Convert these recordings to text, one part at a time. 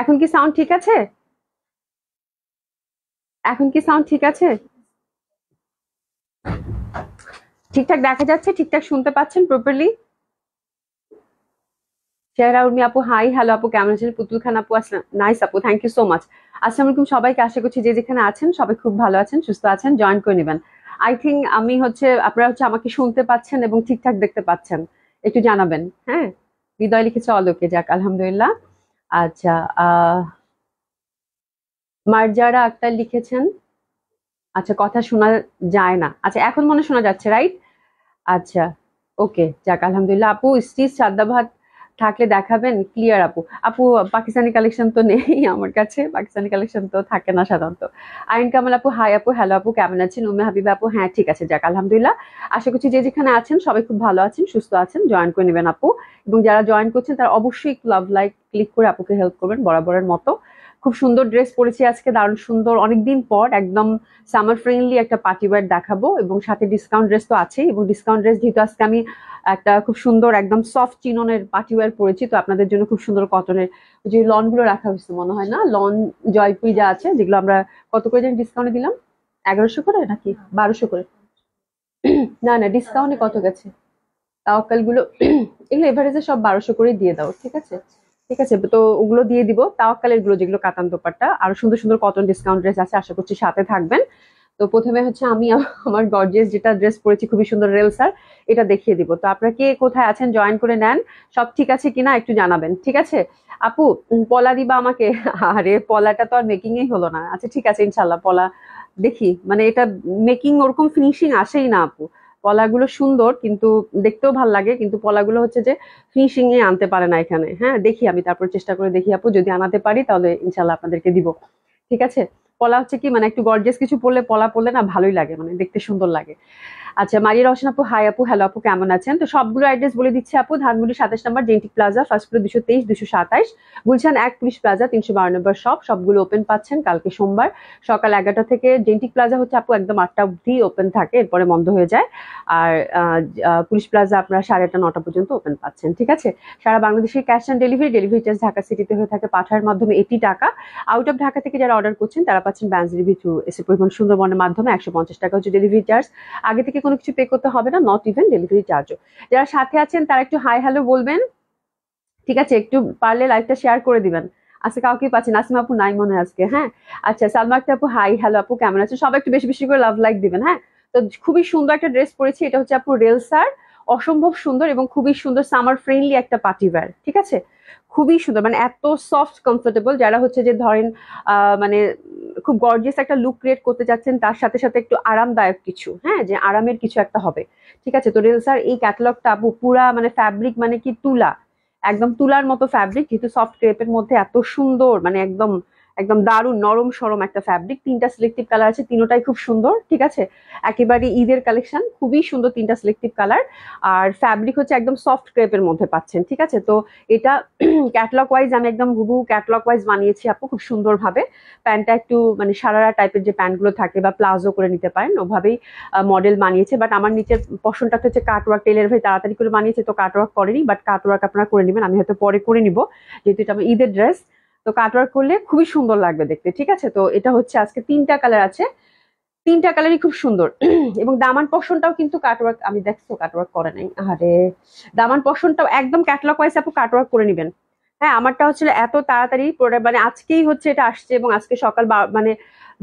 এখন কি সাউন্ড ঠিক আছে এখন কি সাউন্ড ঠিক আছে ঠিকঠাক দেখা যাচ্ছে ঠিকঠাক শুনতে পাচ্ছেন প্রপারলি চেহারা উর্মি আপু হাই হ্যালো আপু কেমন আছেন পুতুল খান আপু নাইস আপু থ্যাংক ইউ সো মাচ আসসালামু আলাইকুম সবাইকে আশা করছি যে যেখানে আছেন সবাই খুব ভালো আছেন সুস্থ আছেন জয়েন করে নেবেন আই থিঙ্ক আমি হচ্ছে আপনারা হচ্ছে আমাকে শুনতে পাচ্ছেন এবং ঠিকঠাক দেখতে পাচ্ছেন একটু জানাবেন হ্যাঁ হৃদয় লিখেছে অলোকে যাক আলহামদুলিল্লাহ আচ্ছা মার্জারা আক্তার লিখেছেন আচ্ছা কথা শোনা যায় না আচ্ছা এখন মনে শোনা যাচ্ছে রাইট আচ্ছা ওকে যাক আলহামদুলিল্লাহ আপু স্ত্রী সাদ্দাভাত থাকলে দেখাবেন ক্লিয়ার আপু আপু পাকিস্তানি কালেকশন তো নেই আমার কাছে পাকিস্তানি কালেকশন তো থাকে না সাধারণত আইন কামাল আপু হাই আপু হ্যালো আপু কেমন আছেন উমে হাবিব আপু হ্যাঁ ঠিক আছে যাক আলহামদুলিল্লাহ আশা করছি যে যেখানে আছেন সবাই খুব ভালো আছেন সুস্থ আছেন জয়েন করে নেবেন আপু এবং যারা জয়েন করছেন তারা অবশ্যই লাভ লাইক ক্লিক করে আপুকে হেল্প করবেন বরাবরের মতো খুব সুন্দর ড্রেস পরেছি আজকে দারুণ সুন্দর অনেকদিন পর একদম সামার ফ্রেন্ডলি একটা পার্টি ওয়ার দেখাবো এবং সাথে ডিসকাউন্ট ড্রেস তো আছেই এবং ডিসকাউন্ট ড্রেস যেহেতু আজকে আমি একটা খুব সুন্দর একদম সফট চিননের পার্টি ওয়ার পরেছি তো আপনাদের জন্য খুব সুন্দর কটনের যে লনগুলো রাখা হয়েছে মনে হয় না লন জয়পুরি যা আছে যেগুলো আমরা কত করে যেন ডিসকাউন্টে দিলাম এগারোশো করে নাকি বারোশো করে না না ডিসকাউন্টে কত গেছে তাওকালগুলো এগুলো এভারেজে সব বারোশো করে দিয়ে দাও ঠিক আছে ঠিক আছে তো ওগুলো দিয়ে দিব তাওয়াক্কালের গুলো যেগুলো কাতান দোপাট্টা আরো সুন্দর সুন্দর কটন ডিসকাউন্ট ড্রেস আছে আশা করছি সাথে থাকবেন তো প্রথমে হচ্ছে আমি আমার গর্জিয়াস যেটা ড্রেস পরেছি খুবই সুন্দর রেল স্যার এটা দেখিয়ে দিব তো আপনারা কে কোথায় আছেন জয়েন করে নেন সব ঠিক আছে কিনা একটু জানাবেন ঠিক আছে আপু পলা দিবা আমাকে আরে পলাটা তো আর মেকিং এই হলো না আচ্ছা ঠিক আছে ইনশাল্লাহ পলা দেখি মানে এটা মেকিং ওরকম ফিনিশিং আসেই না আপু পলাগুলো সুন্দর কিন্তু দেখতেও ভাল লাগে কিন্তু পলাগুলো হচ্ছে যে ফিনিশিং এ আনতে পারে না এখানে হ্যাঁ দেখি আমি তারপর চেষ্টা করে দেখি আপু যদি আনাতে পারি তাহলে ইনশাল্লাহ আপনাদেরকে দিব ঠিক আছে পলা হচ্ছে কি মানে একটু গর্জেস কিছু পড়লে পলা পড়লে না ভালোই লাগে মানে দেখতে সুন্দর লাগে আচ্ছা মারিয়া রহসান আপু হাই আপু হ্যালো আপু কেমন আছেন তো সবগুলো অ্যাড্রেস বলে দিচ্ছি আপু ধানমন্ডি সাতাশ number Genetic Plaza first floor দুশো তেইশ দুশো সাতাইশ গুলশান এক পুলিশ প্লাজা তিনশো বারো নম্বর শপ সবগুলো ওপেন পাচ্ছেন কালকে সোমবার সকাল এগারোটা থেকে জেন্টিক প্লাজা হচ্ছে আপু একদম আটটা অবধি ওপেন থাকে এরপরে বন্ধ হয়ে যায় আর পুলিশ প্লাজা আপনারা সাড়ে আটটা নটা পর্যন্ত ওপেন পাচ্ছেন ঠিক আছে সারা বাংলাদেশে cash on delivery delivery charge Dhaka সিটিতে হয়ে থাকে পাঠার মাধ্যমে এটি টাকা আউট অফ ঢাকা থেকে যারা অর্ডার করছেন তারা পাচ্ছেন ব্যান্স ডেলিভারি থ্রু এসে পরিমাণ সুন্দরবনের মাধ্যমে একশো পঞ্চাশ টাকা হচ্ছে ডেলিভারি চার্জ আগে থেকে কোনো কিছু পে করতে হবে না নট ইভেন ডেলিভারি চার্জও যারা সাথে আছেন তারা একটু হাই হ্যালো বলবেন ঠিক আছে একটু পারলে লাইভটা শেয়ার করে দিবেন আজকে কাউকে পাচ্ছি নাসিমা আপু নাই মনে আজকে হ্যাঁ আচ্ছা সালমা আক্তার আপু হাই হ্যালো আপু কেমন আছে সবাই একটু বেশি বেশি করে লাভ লাইক দিবেন হ্যাঁ তো খুবই সুন্দর একটা ড্রেস পরেছি এটা হচ্ছে আপু রেলসার অসম্ভব সুন্দর এবং খুবই সুন্দর সামার ফ্রেন্ডলি একটা পার্টি ওয়্যার ঠিক আছে খুবই সুন্দর মানে এত সফট কমফোর্টেবল যারা হচ্ছে যে ধরেন মানে খুব গর্জিয়াস একটা লুক ক্রিয়েট করতে চাচ্ছেন তার সাথে সাথে একটু আরামদায়ক কিছু হ্যাঁ যে আরামের কিছু একটা হবে ঠিক আছে তো স্যার এই ক্যাটালগটা পুরা মানে ফ্যাব্রিক মানে কি তুলা একদম তুলার মতো ফ্যাব্রিক কিন্তু সফট ক্রেপের মধ্যে এত সুন্দর মানে একদম একদম দারুণ নরম সরম একটা ফ্যাব্রিক তিনটা সিলেক্টিভ কালার আছে তিনটাই খুব সুন্দর ঠিক আছে একেবারে ঈদের কালেকশন খুবই সুন্দর তিনটা সিলেক্টিভ কালার আর ফ্যাব্রিক হচ্ছে একদম সফট ক্রেপের মধ্যে পাচ্ছেন ঠিক আছে তো এটা ক্যাটলগ ওয়াইজ আমি একদম হুবু ক্যাটলগ ওয়াইজ বানিয়েছি আপু খুব সুন্দরভাবে প্যান্টটা একটু মানে সারারা টাইপের যে প্যান্টগুলো থাকে বা প্লাজো করে নিতে পারেন ওভাবেই মডেল বানিয়েছে বাট আমার নিচের পশনটা হচ্ছে কাটওয়ার্ক টেলের ভাই তাড়াতাড়ি করে বানিয়েছে তো কাটওয়ার্ক করেনি বাট কাটওয়ার্ক আপনারা করে নেবেন আমি হয়তো পরে করে নিব যেহেতু এটা আমার ঈদের ড্রেস তো কাটওয়ার্ক করলে খুবই সুন্দর লাগবে দেখতে ঠিক আছে তো এটা হচ্ছে আজকে তিনটা কালার আছে তিনটা কালারই খুব সুন্দর এবং দামান পশনটাও কিন্তু কাটওয়ার্ক আমি দেখছো কাটওয়ার্ক করে নাই আরে দামান পশনটাও একদম ক্যাটলগ ওয়াইজ আপু কাটওয়ার্ক করে নেবেন হ্যাঁ আমারটা হচ্ছিল এত তাড়াতাড়ি প্রোডাক্ট মানে আজকেই হচ্ছে এটা আসছে এবং আজকে সকাল মানে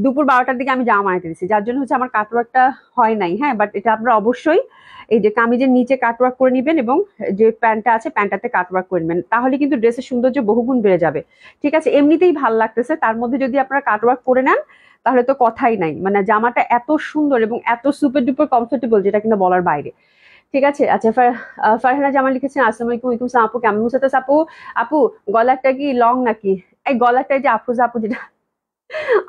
দুপুর বারোটার দিকে আমি জামা আনতে দিচ্ছি যার জন্য হচ্ছে আমার কাটওয়ার্কটা হয় নাই হ্যাঁ বাট এটা আপনারা অবশ্যই এই যে কামিজের নিচে কাটওয়ার্ক করে নেবেন এবং যে প্যান্টটা আছে প্যান্টটাতে কাটওয়ার্ক করে নেবেন তাহলে কিন্তু ড্রেসের সৌন্দর্য বহুগুণ বেড়ে যাবে ঠিক আছে এমনিতেই ভাল লাগতেছে তার মধ্যে যদি আপনারা কাটওয়ার্ক করে নেন তাহলে তো কথাই নাই মানে জামাটা এত সুন্দর এবং এত সুপার ডুপার কমফোর্টেবল যেটা কিন্তু বলার বাইরে ঠিক আছে আচ্ছা ফারহানা জামা লিখেছেন আসসালামু আলাইকুম আপু কেমন সাথে আপু আপু গলারটা কি লং নাকি এই গলারটা যে আফুজা আপু যেটা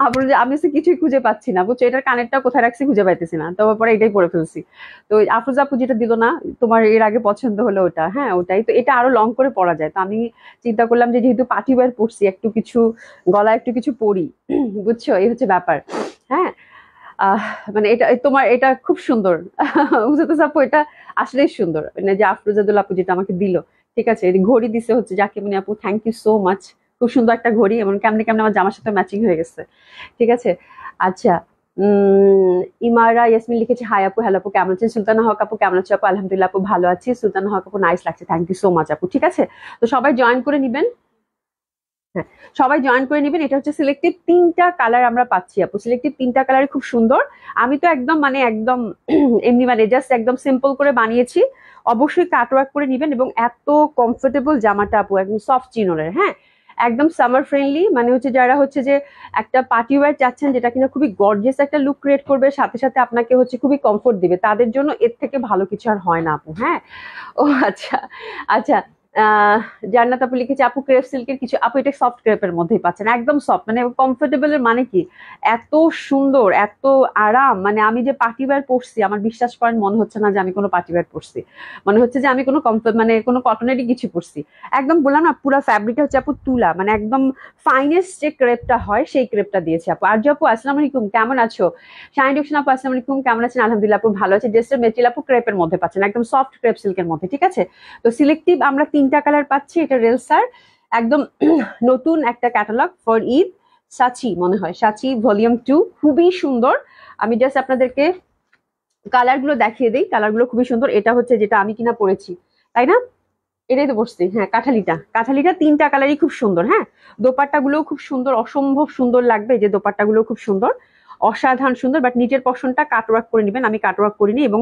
আপনার আমি কিছুই খুঁজে পাচ্ছি না বুঝছো এটার কানেরটা কোথায় রাখছি খুঁজে পাইতেছি না তারপর পরে এটাই পরে ফেলছি তো আফরোজ আপু যেটা দিল না তোমার এর আগে পছন্দ হলো ওটা হ্যাঁ ওটাই তো এটা আরো লং করে পড়া যায় তো আমি চিন্তা করলাম যে যেহেতু পার্টি ওয়ার পড়ছি একটু কিছু গলা একটু কিছু পরি বুঝছো এই হচ্ছে ব্যাপার হ্যাঁ মানে এটা তোমার এটা খুব সুন্দর বুঝতে আপু এটা আসলেই সুন্দর মানে যে আফরোজাদুল আপু যেটা আমাকে দিল ঠিক আছে ঘড়ি দিছে হচ্ছে যাকে মানে আপু থ্যাংক ইউ সো মাচ খুব সুন্দর একটা ঘড়ি এবং কেমনে কেমনে আমার জামার সাথে ম্যাচিং হয়ে গেছে ঠিক আছে আচ্ছা ইমারা ইয়াসমিন লিখেছে হাই আপু হ্যালো আপু কেমন আছেন সুলতানা হক আপু কেমন আছে আপু আলহামদুলিল্লাহ আপু ভালো আছি সুলতান হক আপু নাইস লাগছে থ্যাংক ইউ সো মাচ আপু ঠিক আছে তো সবাই জয়েন করে নেবেন হ্যাঁ সবাই জয়েন করে নেবেন এটা হচ্ছে সিলেক্টিভ তিনটা কালার আমরা পাচ্ছি আপু সিলেক্টিভ তিনটা কালার খুব সুন্দর আমি তো একদম মানে একদম এমনি মানে জাস্ট একদম সিম্পল করে বানিয়েছি অবশ্যই কাটওয়ার্ক করে নেবেন এবং এত কমফোর্টেবল জামাটা আপু একদম সফট চিনলের হ্যাঁ একদম সামার ফ্রেন্ডলি মানে হচ্ছে যারা হচ্ছে যে একটা পার্টি ওয়ার চাচ্ছেন যেটা কিনা খুবই গর্জিয়াস একটা লুক ক্রিয়েট করবে সাথে সাথে আপনাকে হচ্ছে খুবই কমফোর্ট দিবে তাদের জন্য এর থেকে ভালো কিছু আর হয় না আপু হ্যাঁ ও আচ্ছা আচ্ছা জার্নাত আপু লিখেছে আপু ক্রেপ সিল্কের কিছু আপু এটা সফট ক্রেপের মধ্যেই পাচ্ছেন একদম সফট মানে কমফোর্টেবলের মানে কি এত সুন্দর এত আরাম মানে আমি যে পার্টিবার পড়ছি আমার বিশ্বাস করেন মনে হচ্ছে না যে আমি কোনো পার্টিবার পড়ছি মানে হচ্ছে যে আমি কোনো কমফোর্ট মানে কোনো কটনেরই কিছু পড়ছি একদম বললাম না পুরো ফ্যাব্রিকটা হচ্ছে আপু তুলা মানে একদম ফাইনেস্ট যে ক্রেপটা হয় সেই ক্রেপটা দিয়েছে আপু আর আপু আসসালাম আলাইকুম কেমন আছো সাইন আপু আসসালাম আলাইকুম কেমন আছেন আলহামদুলিল্লাহ আপু ভালো আছে ড্রেসের মেটিল আপু ক্রেপের মধ্যে পাচ্ছেন একদম সফট ক্রেপ সিল্কের মধ্যে ঠিক আছে তো সিলেক্টিভ আমরা তিনটা কালার পাচ্ছি এটা রেলসার একদম নতুন একটা ক্যাটালগ ফর ইদ সাচি মনে হয় সাচি ভলিউম টু খুবই সুন্দর আমি জাস্ট আপনাদেরকে কালারগুলো দেখিয়ে দিই কালারগুলো খুবই সুন্দর এটা হচ্ছে যেটা আমি কিনা পরেছি তাই না এটাই তো বসছি হ্যাঁ কাঁঠালিটা কাঁঠালিটা তিনটা কালারই খুব সুন্দর হ্যাঁ দোপাট্টাগুলো খুব সুন্দর অসম্ভব সুন্দর লাগবে যে গুলো খুব সুন্দর অসাধারণ সুন্দর বাট নিজের পশনটা কাটওয়ার্ক করে নেবেন আমি কাটওয়ার্ক করিনি এবং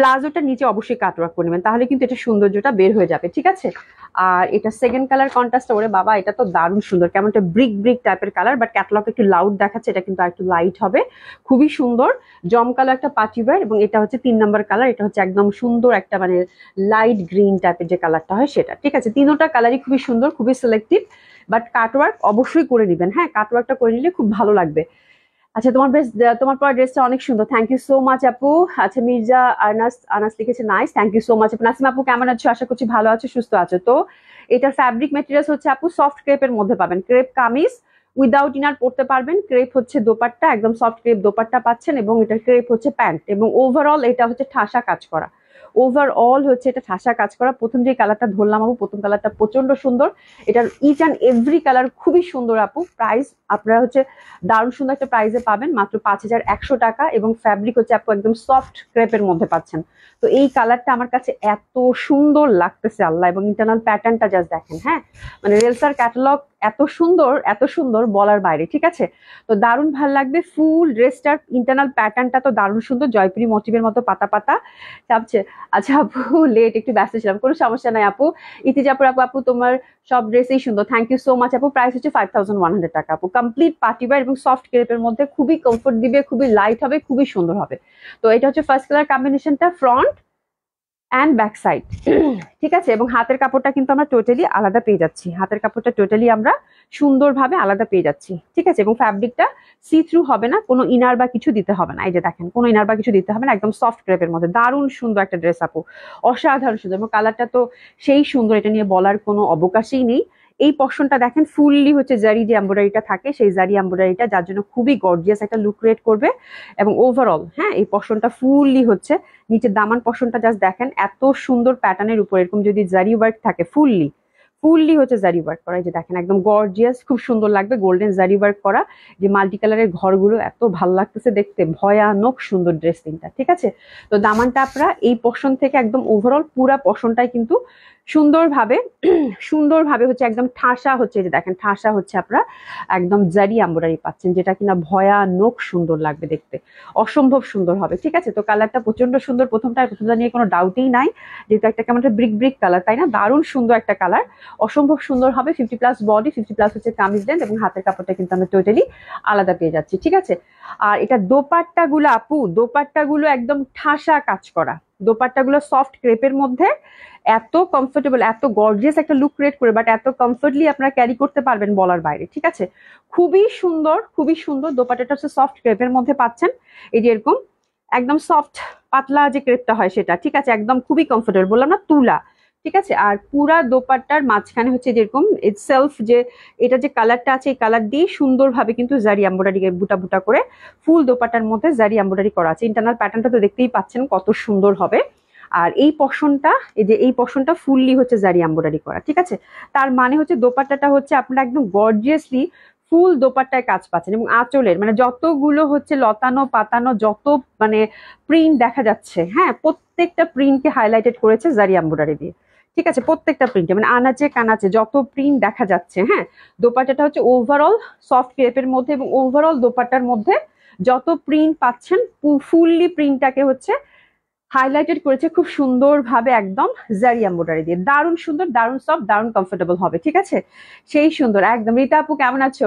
প্লাজোটা নিচে অবশ্যই কাটওয়ার্ক করে নেবেন তাহলে কিন্তু এটা সৌন্দর্যটা বের হয়ে যাবে ঠিক আছে আর এটা সেকেন্ড কালার কন্ট্রাস্টটা ওরে বাবা এটা তো দারুণ সুন্দর কেমনটা ব্রিক ব্রিক টাইপের কালার বাট ক্যাটলগ একটু লাউড দেখাচ্ছে এটা কিন্তু একটু লাইট হবে খুবই সুন্দর জমকালো একটা পাটিওয়ার এবং এটা হচ্ছে তিন নম্বর কালার এটা হচ্ছে একদম সুন্দর একটা মানে লাইট গ্রিন টাইপের যে কালারটা হয় সেটা ঠিক আছে তিনোটা কালারই খুবই সুন্দর খুবই সিলেক্টিভ বাট কাটওয়ার্ক অবশ্যই করে নেবেন হ্যাঁ কাটওয়ার্কটা করে নিলে খুব ভালো লাগবে আচ্ছা তোমার বেশ তোমার পর ড্রেসটা অনেক সুন্দর থ্যাংক ইউ সো মাচ আপু আচ্ছা মির্জা আর্নাস আনাস লিখেছে nice thank you so much আপু নাসিম আপু কেমন আছো আশা করছি ভালো আছো সুস্থ আছো তো এটার ফ্যাব্রিক মেটেরিয়ালস হচ্ছে আপু সফট ক্রেপের মধ্যে পাবেন ক্রেপ কামিজ উইদাউট ইনার পড়তে পারবেন ক্রেপ হচ্ছে দোপাট্টা একদম সফট ক্রেপ দোপাট্টা পাচ্ছেন এবং এটার ক্রেপ হচ্ছে প্যান্ট এবং ওভারঅল এটা হচ্ছে ঠাসা কাজ করা ওভারঅল হচ্ছে এটা ঠাসা কাজ করা প্রথম যে কালারটা ধরলাম আপু প্রথম কালারটা প্রচন্ড সুন্দর এটার ইচ অ্যান্ড এভরি কালার খুবই সুন্দর আপু প্রাইস আপনারা হচ্ছে দারুণ সুন্দর একটা প্রাইসে পাবেন মাত্র পাঁচ হাজার একশো টাকা এবং ফ্যাব্রিক হচ্ছে আপু একদম সফট ক্রেপের মধ্যে পাচ্ছেন তো এই কালারটা আমার কাছে এত সুন্দর লাগতেছে আল্লাহ এবং ইন্টারনাল প্যাটার্নটা জাস্ট দেখেন হ্যাঁ মানে রেলসার ক্যাটালগ এত সুন্দর এত সুন্দর বলার বাইরে ঠিক আছে তো দারুণ ভাল লাগবে ফুল ড্রেসটার ইন্টারনাল প্যাটার্নটা তো দারুণ সুন্দর জয়পুরি মোটিভের মতো পাতা পাতা চাপছে আচ্ছা আপু লেট একটু ব্যস্ত ছিলাম কোনো সমস্যা নাই আপু ইতিজাপুর আপু আপু তোমার সব ড্রেসেই সুন্দর থ্যাংক ইউ সো মাচ আপু প্রাইস হচ্ছে ফাইভ থাউজেন্ড ওয়ান হান্ড্রেড টাকা আপু কমপ্লিট পার্টিবার এবং সফট ক্রেপের মধ্যে খুবই কমফোর্ট দিবে খুবই লাইট হবে খুবই সুন্দর হবে তো এটা হচ্ছে ফার্স্ট কালার কম্বিনেশনটা ফ্রন্ট অ্যান্ড ব্যাক সাইড ঠিক আছে এবং হাতের কাপড়টা কিন্তু আমরা টোটালি আলাদা পেয়ে যাচ্ছি হাতের কাপড়টা টোটালি আমরা সুন্দরভাবে আলাদা পেয়ে যাচ্ছি ঠিক আছে এবং ফ্যাব্রিকটা সি থ্রু হবে না কোনো ইনার বা কিছু দিতে হবে না এই যে দেখেন কোনো ইনার বা কিছু দিতে হবে না একদম সফট ক্রেপের মধ্যে দারুণ সুন্দর একটা ড্রেস আপু অসাধারণ সুন্দর এবং কালারটা তো সেই সুন্দর এটা নিয়ে বলার কোনো অবকাশই নেই এই পশনটা দেখেন ফুললি হচ্ছে জারি যে এম্ব্রয়ডারিটা থাকে সেই জারি এম্ব্রয়ডারিটা যার জন্য খুবই গর্জিয়াস একটা লুক ক্রিয়েট করবে এবং ওভারঅল হ্যাঁ এই পশনটা ফুললি হচ্ছে নিচের দামান পশনটা জাস্ট দেখেন এত সুন্দর প্যাটার্নের উপর এরকম যদি জারি ওয়ার্ক থাকে ফুললি ফুললি হচ্ছে জারি ওয়ার্ক করা যে দেখেন একদম গর্জিয়াস খুব সুন্দর লাগবে গোল্ডেন জারি ওয়ার্ক করা যে মাল্টি কালারের ঘরগুলো এত ভাল লাগতেছে দেখতে ভয়ানক সুন্দর ড্রেসিংটা ঠিক আছে তো দামানটা আপনারা এই পশন থেকে একদম ওভারঅল পুরা পশনটাই কিন্তু সুন্দরভাবে সুন্দরভাবে হচ্ছে একদম ঠাসা হচ্ছে যে দেখেন ঠাসা হচ্ছে আপনারা একদম জারি আম্বোডারি পাচ্ছেন যেটা কিনা ভয়ানক সুন্দর লাগবে দেখতে অসম্ভব সুন্দর হবে ঠিক আছে তো কালারটা প্রচন্ড সুন্দর প্রথমটা প্রথমটা নিয়ে কোনো ডাউটেই নাই যেহেতু একটা কেমন ব্রিক ব্রিক কালার তাই না দারুণ সুন্দর একটা কালার অসম্ভব সুন্দর হবে fifty plus body fifty plus হচ্ছে কামিজ ডেন্ট এবং হাতের কাপড়টা কিন্তু আমরা টোটালি আলাদা পেয়ে যাচ্ছি ঠিক আছে আর এটা গুলো আপু দোপাট্টাগুলো একদম ঠাসা কাজ করা দোপাট্টাগুলো সফট ক্রেপের মধ্যে এত কমফোর্টেবল এত গর্জিয়াস একটা লুক ক্রিয়েট করে বাট এত কমফোর্টলি আপনারা ক্যারি করতে পারবেন বলার বাইরে ঠিক আছে খুবই সুন্দর খুবই সুন্দর দোপাটাটা হচ্ছে সফট ক্রেপের মধ্যে পাচ্ছেন এই যে এরকম একদম সফট পাতলা যে ক্রেপটা হয় সেটা ঠিক আছে একদম খুবই কমফোর্টেবল বললাম না তুলা ঠিক আছে আর পুরা দোপাট্টার মাঝখানে হচ্ছে যেরকম সেলফ যে এটা যে কালারটা আছে এই কালার দিয়ে সুন্দরভাবে কিন্তু জারি এম্ব্রয়ডারি বুটা বুটা করে ফুল দোপাট্টার মধ্যে জারি এম্ব্রয়ডারি করা আছে ইন্টারনাল প্যাটার্নটা তো দেখতেই পাচ্ছেন কত সুন্দর হবে আর এই পশনটা এই যে এই পশনটা ফুললি হচ্ছে জারি এম্বয়ডারি করা ঠিক আছে তার মানে হচ্ছে দোপাট্টাটা হচ্ছে আপনারা একদম গর্জিয়াসলি ফুল দোপাট্টায় কাজ পাচ্ছেন এবং আঁচলের মানে যতগুলো হচ্ছে লতানো পাতানো যত মানে প্রিন্ট দেখা যাচ্ছে হ্যাঁ প্রত্যেকটা প্রিন্টকে হাইলাইটেড করেছে জারি এম্বয়ডারি দিয়ে ঠিক আছে প্রত্যেকটা প্রিন্টে মানে আনাচে কানাচে যত প্রিন্ট দেখা যাচ্ছে হ্যাঁ দোপাট্টাটা হচ্ছে ওভারঅল সফট ক্রেপের মধ্যে এবং ওভারঅল দোপাট্টার মধ্যে যত প্রিন্ট পাচ্ছেন ফুললি প্রিন্টটাকে হচ্ছে হাইলাইটেড করেছে খুব সুন্দরভাবে একদম জারিয়া মোটারি দিয়ে দারুণ সুন্দর দারুণ সফট দারুণ কমফোর্টেবল হবে ঠিক আছে সেই সুন্দর একদম রীতা আপু কেমন আছো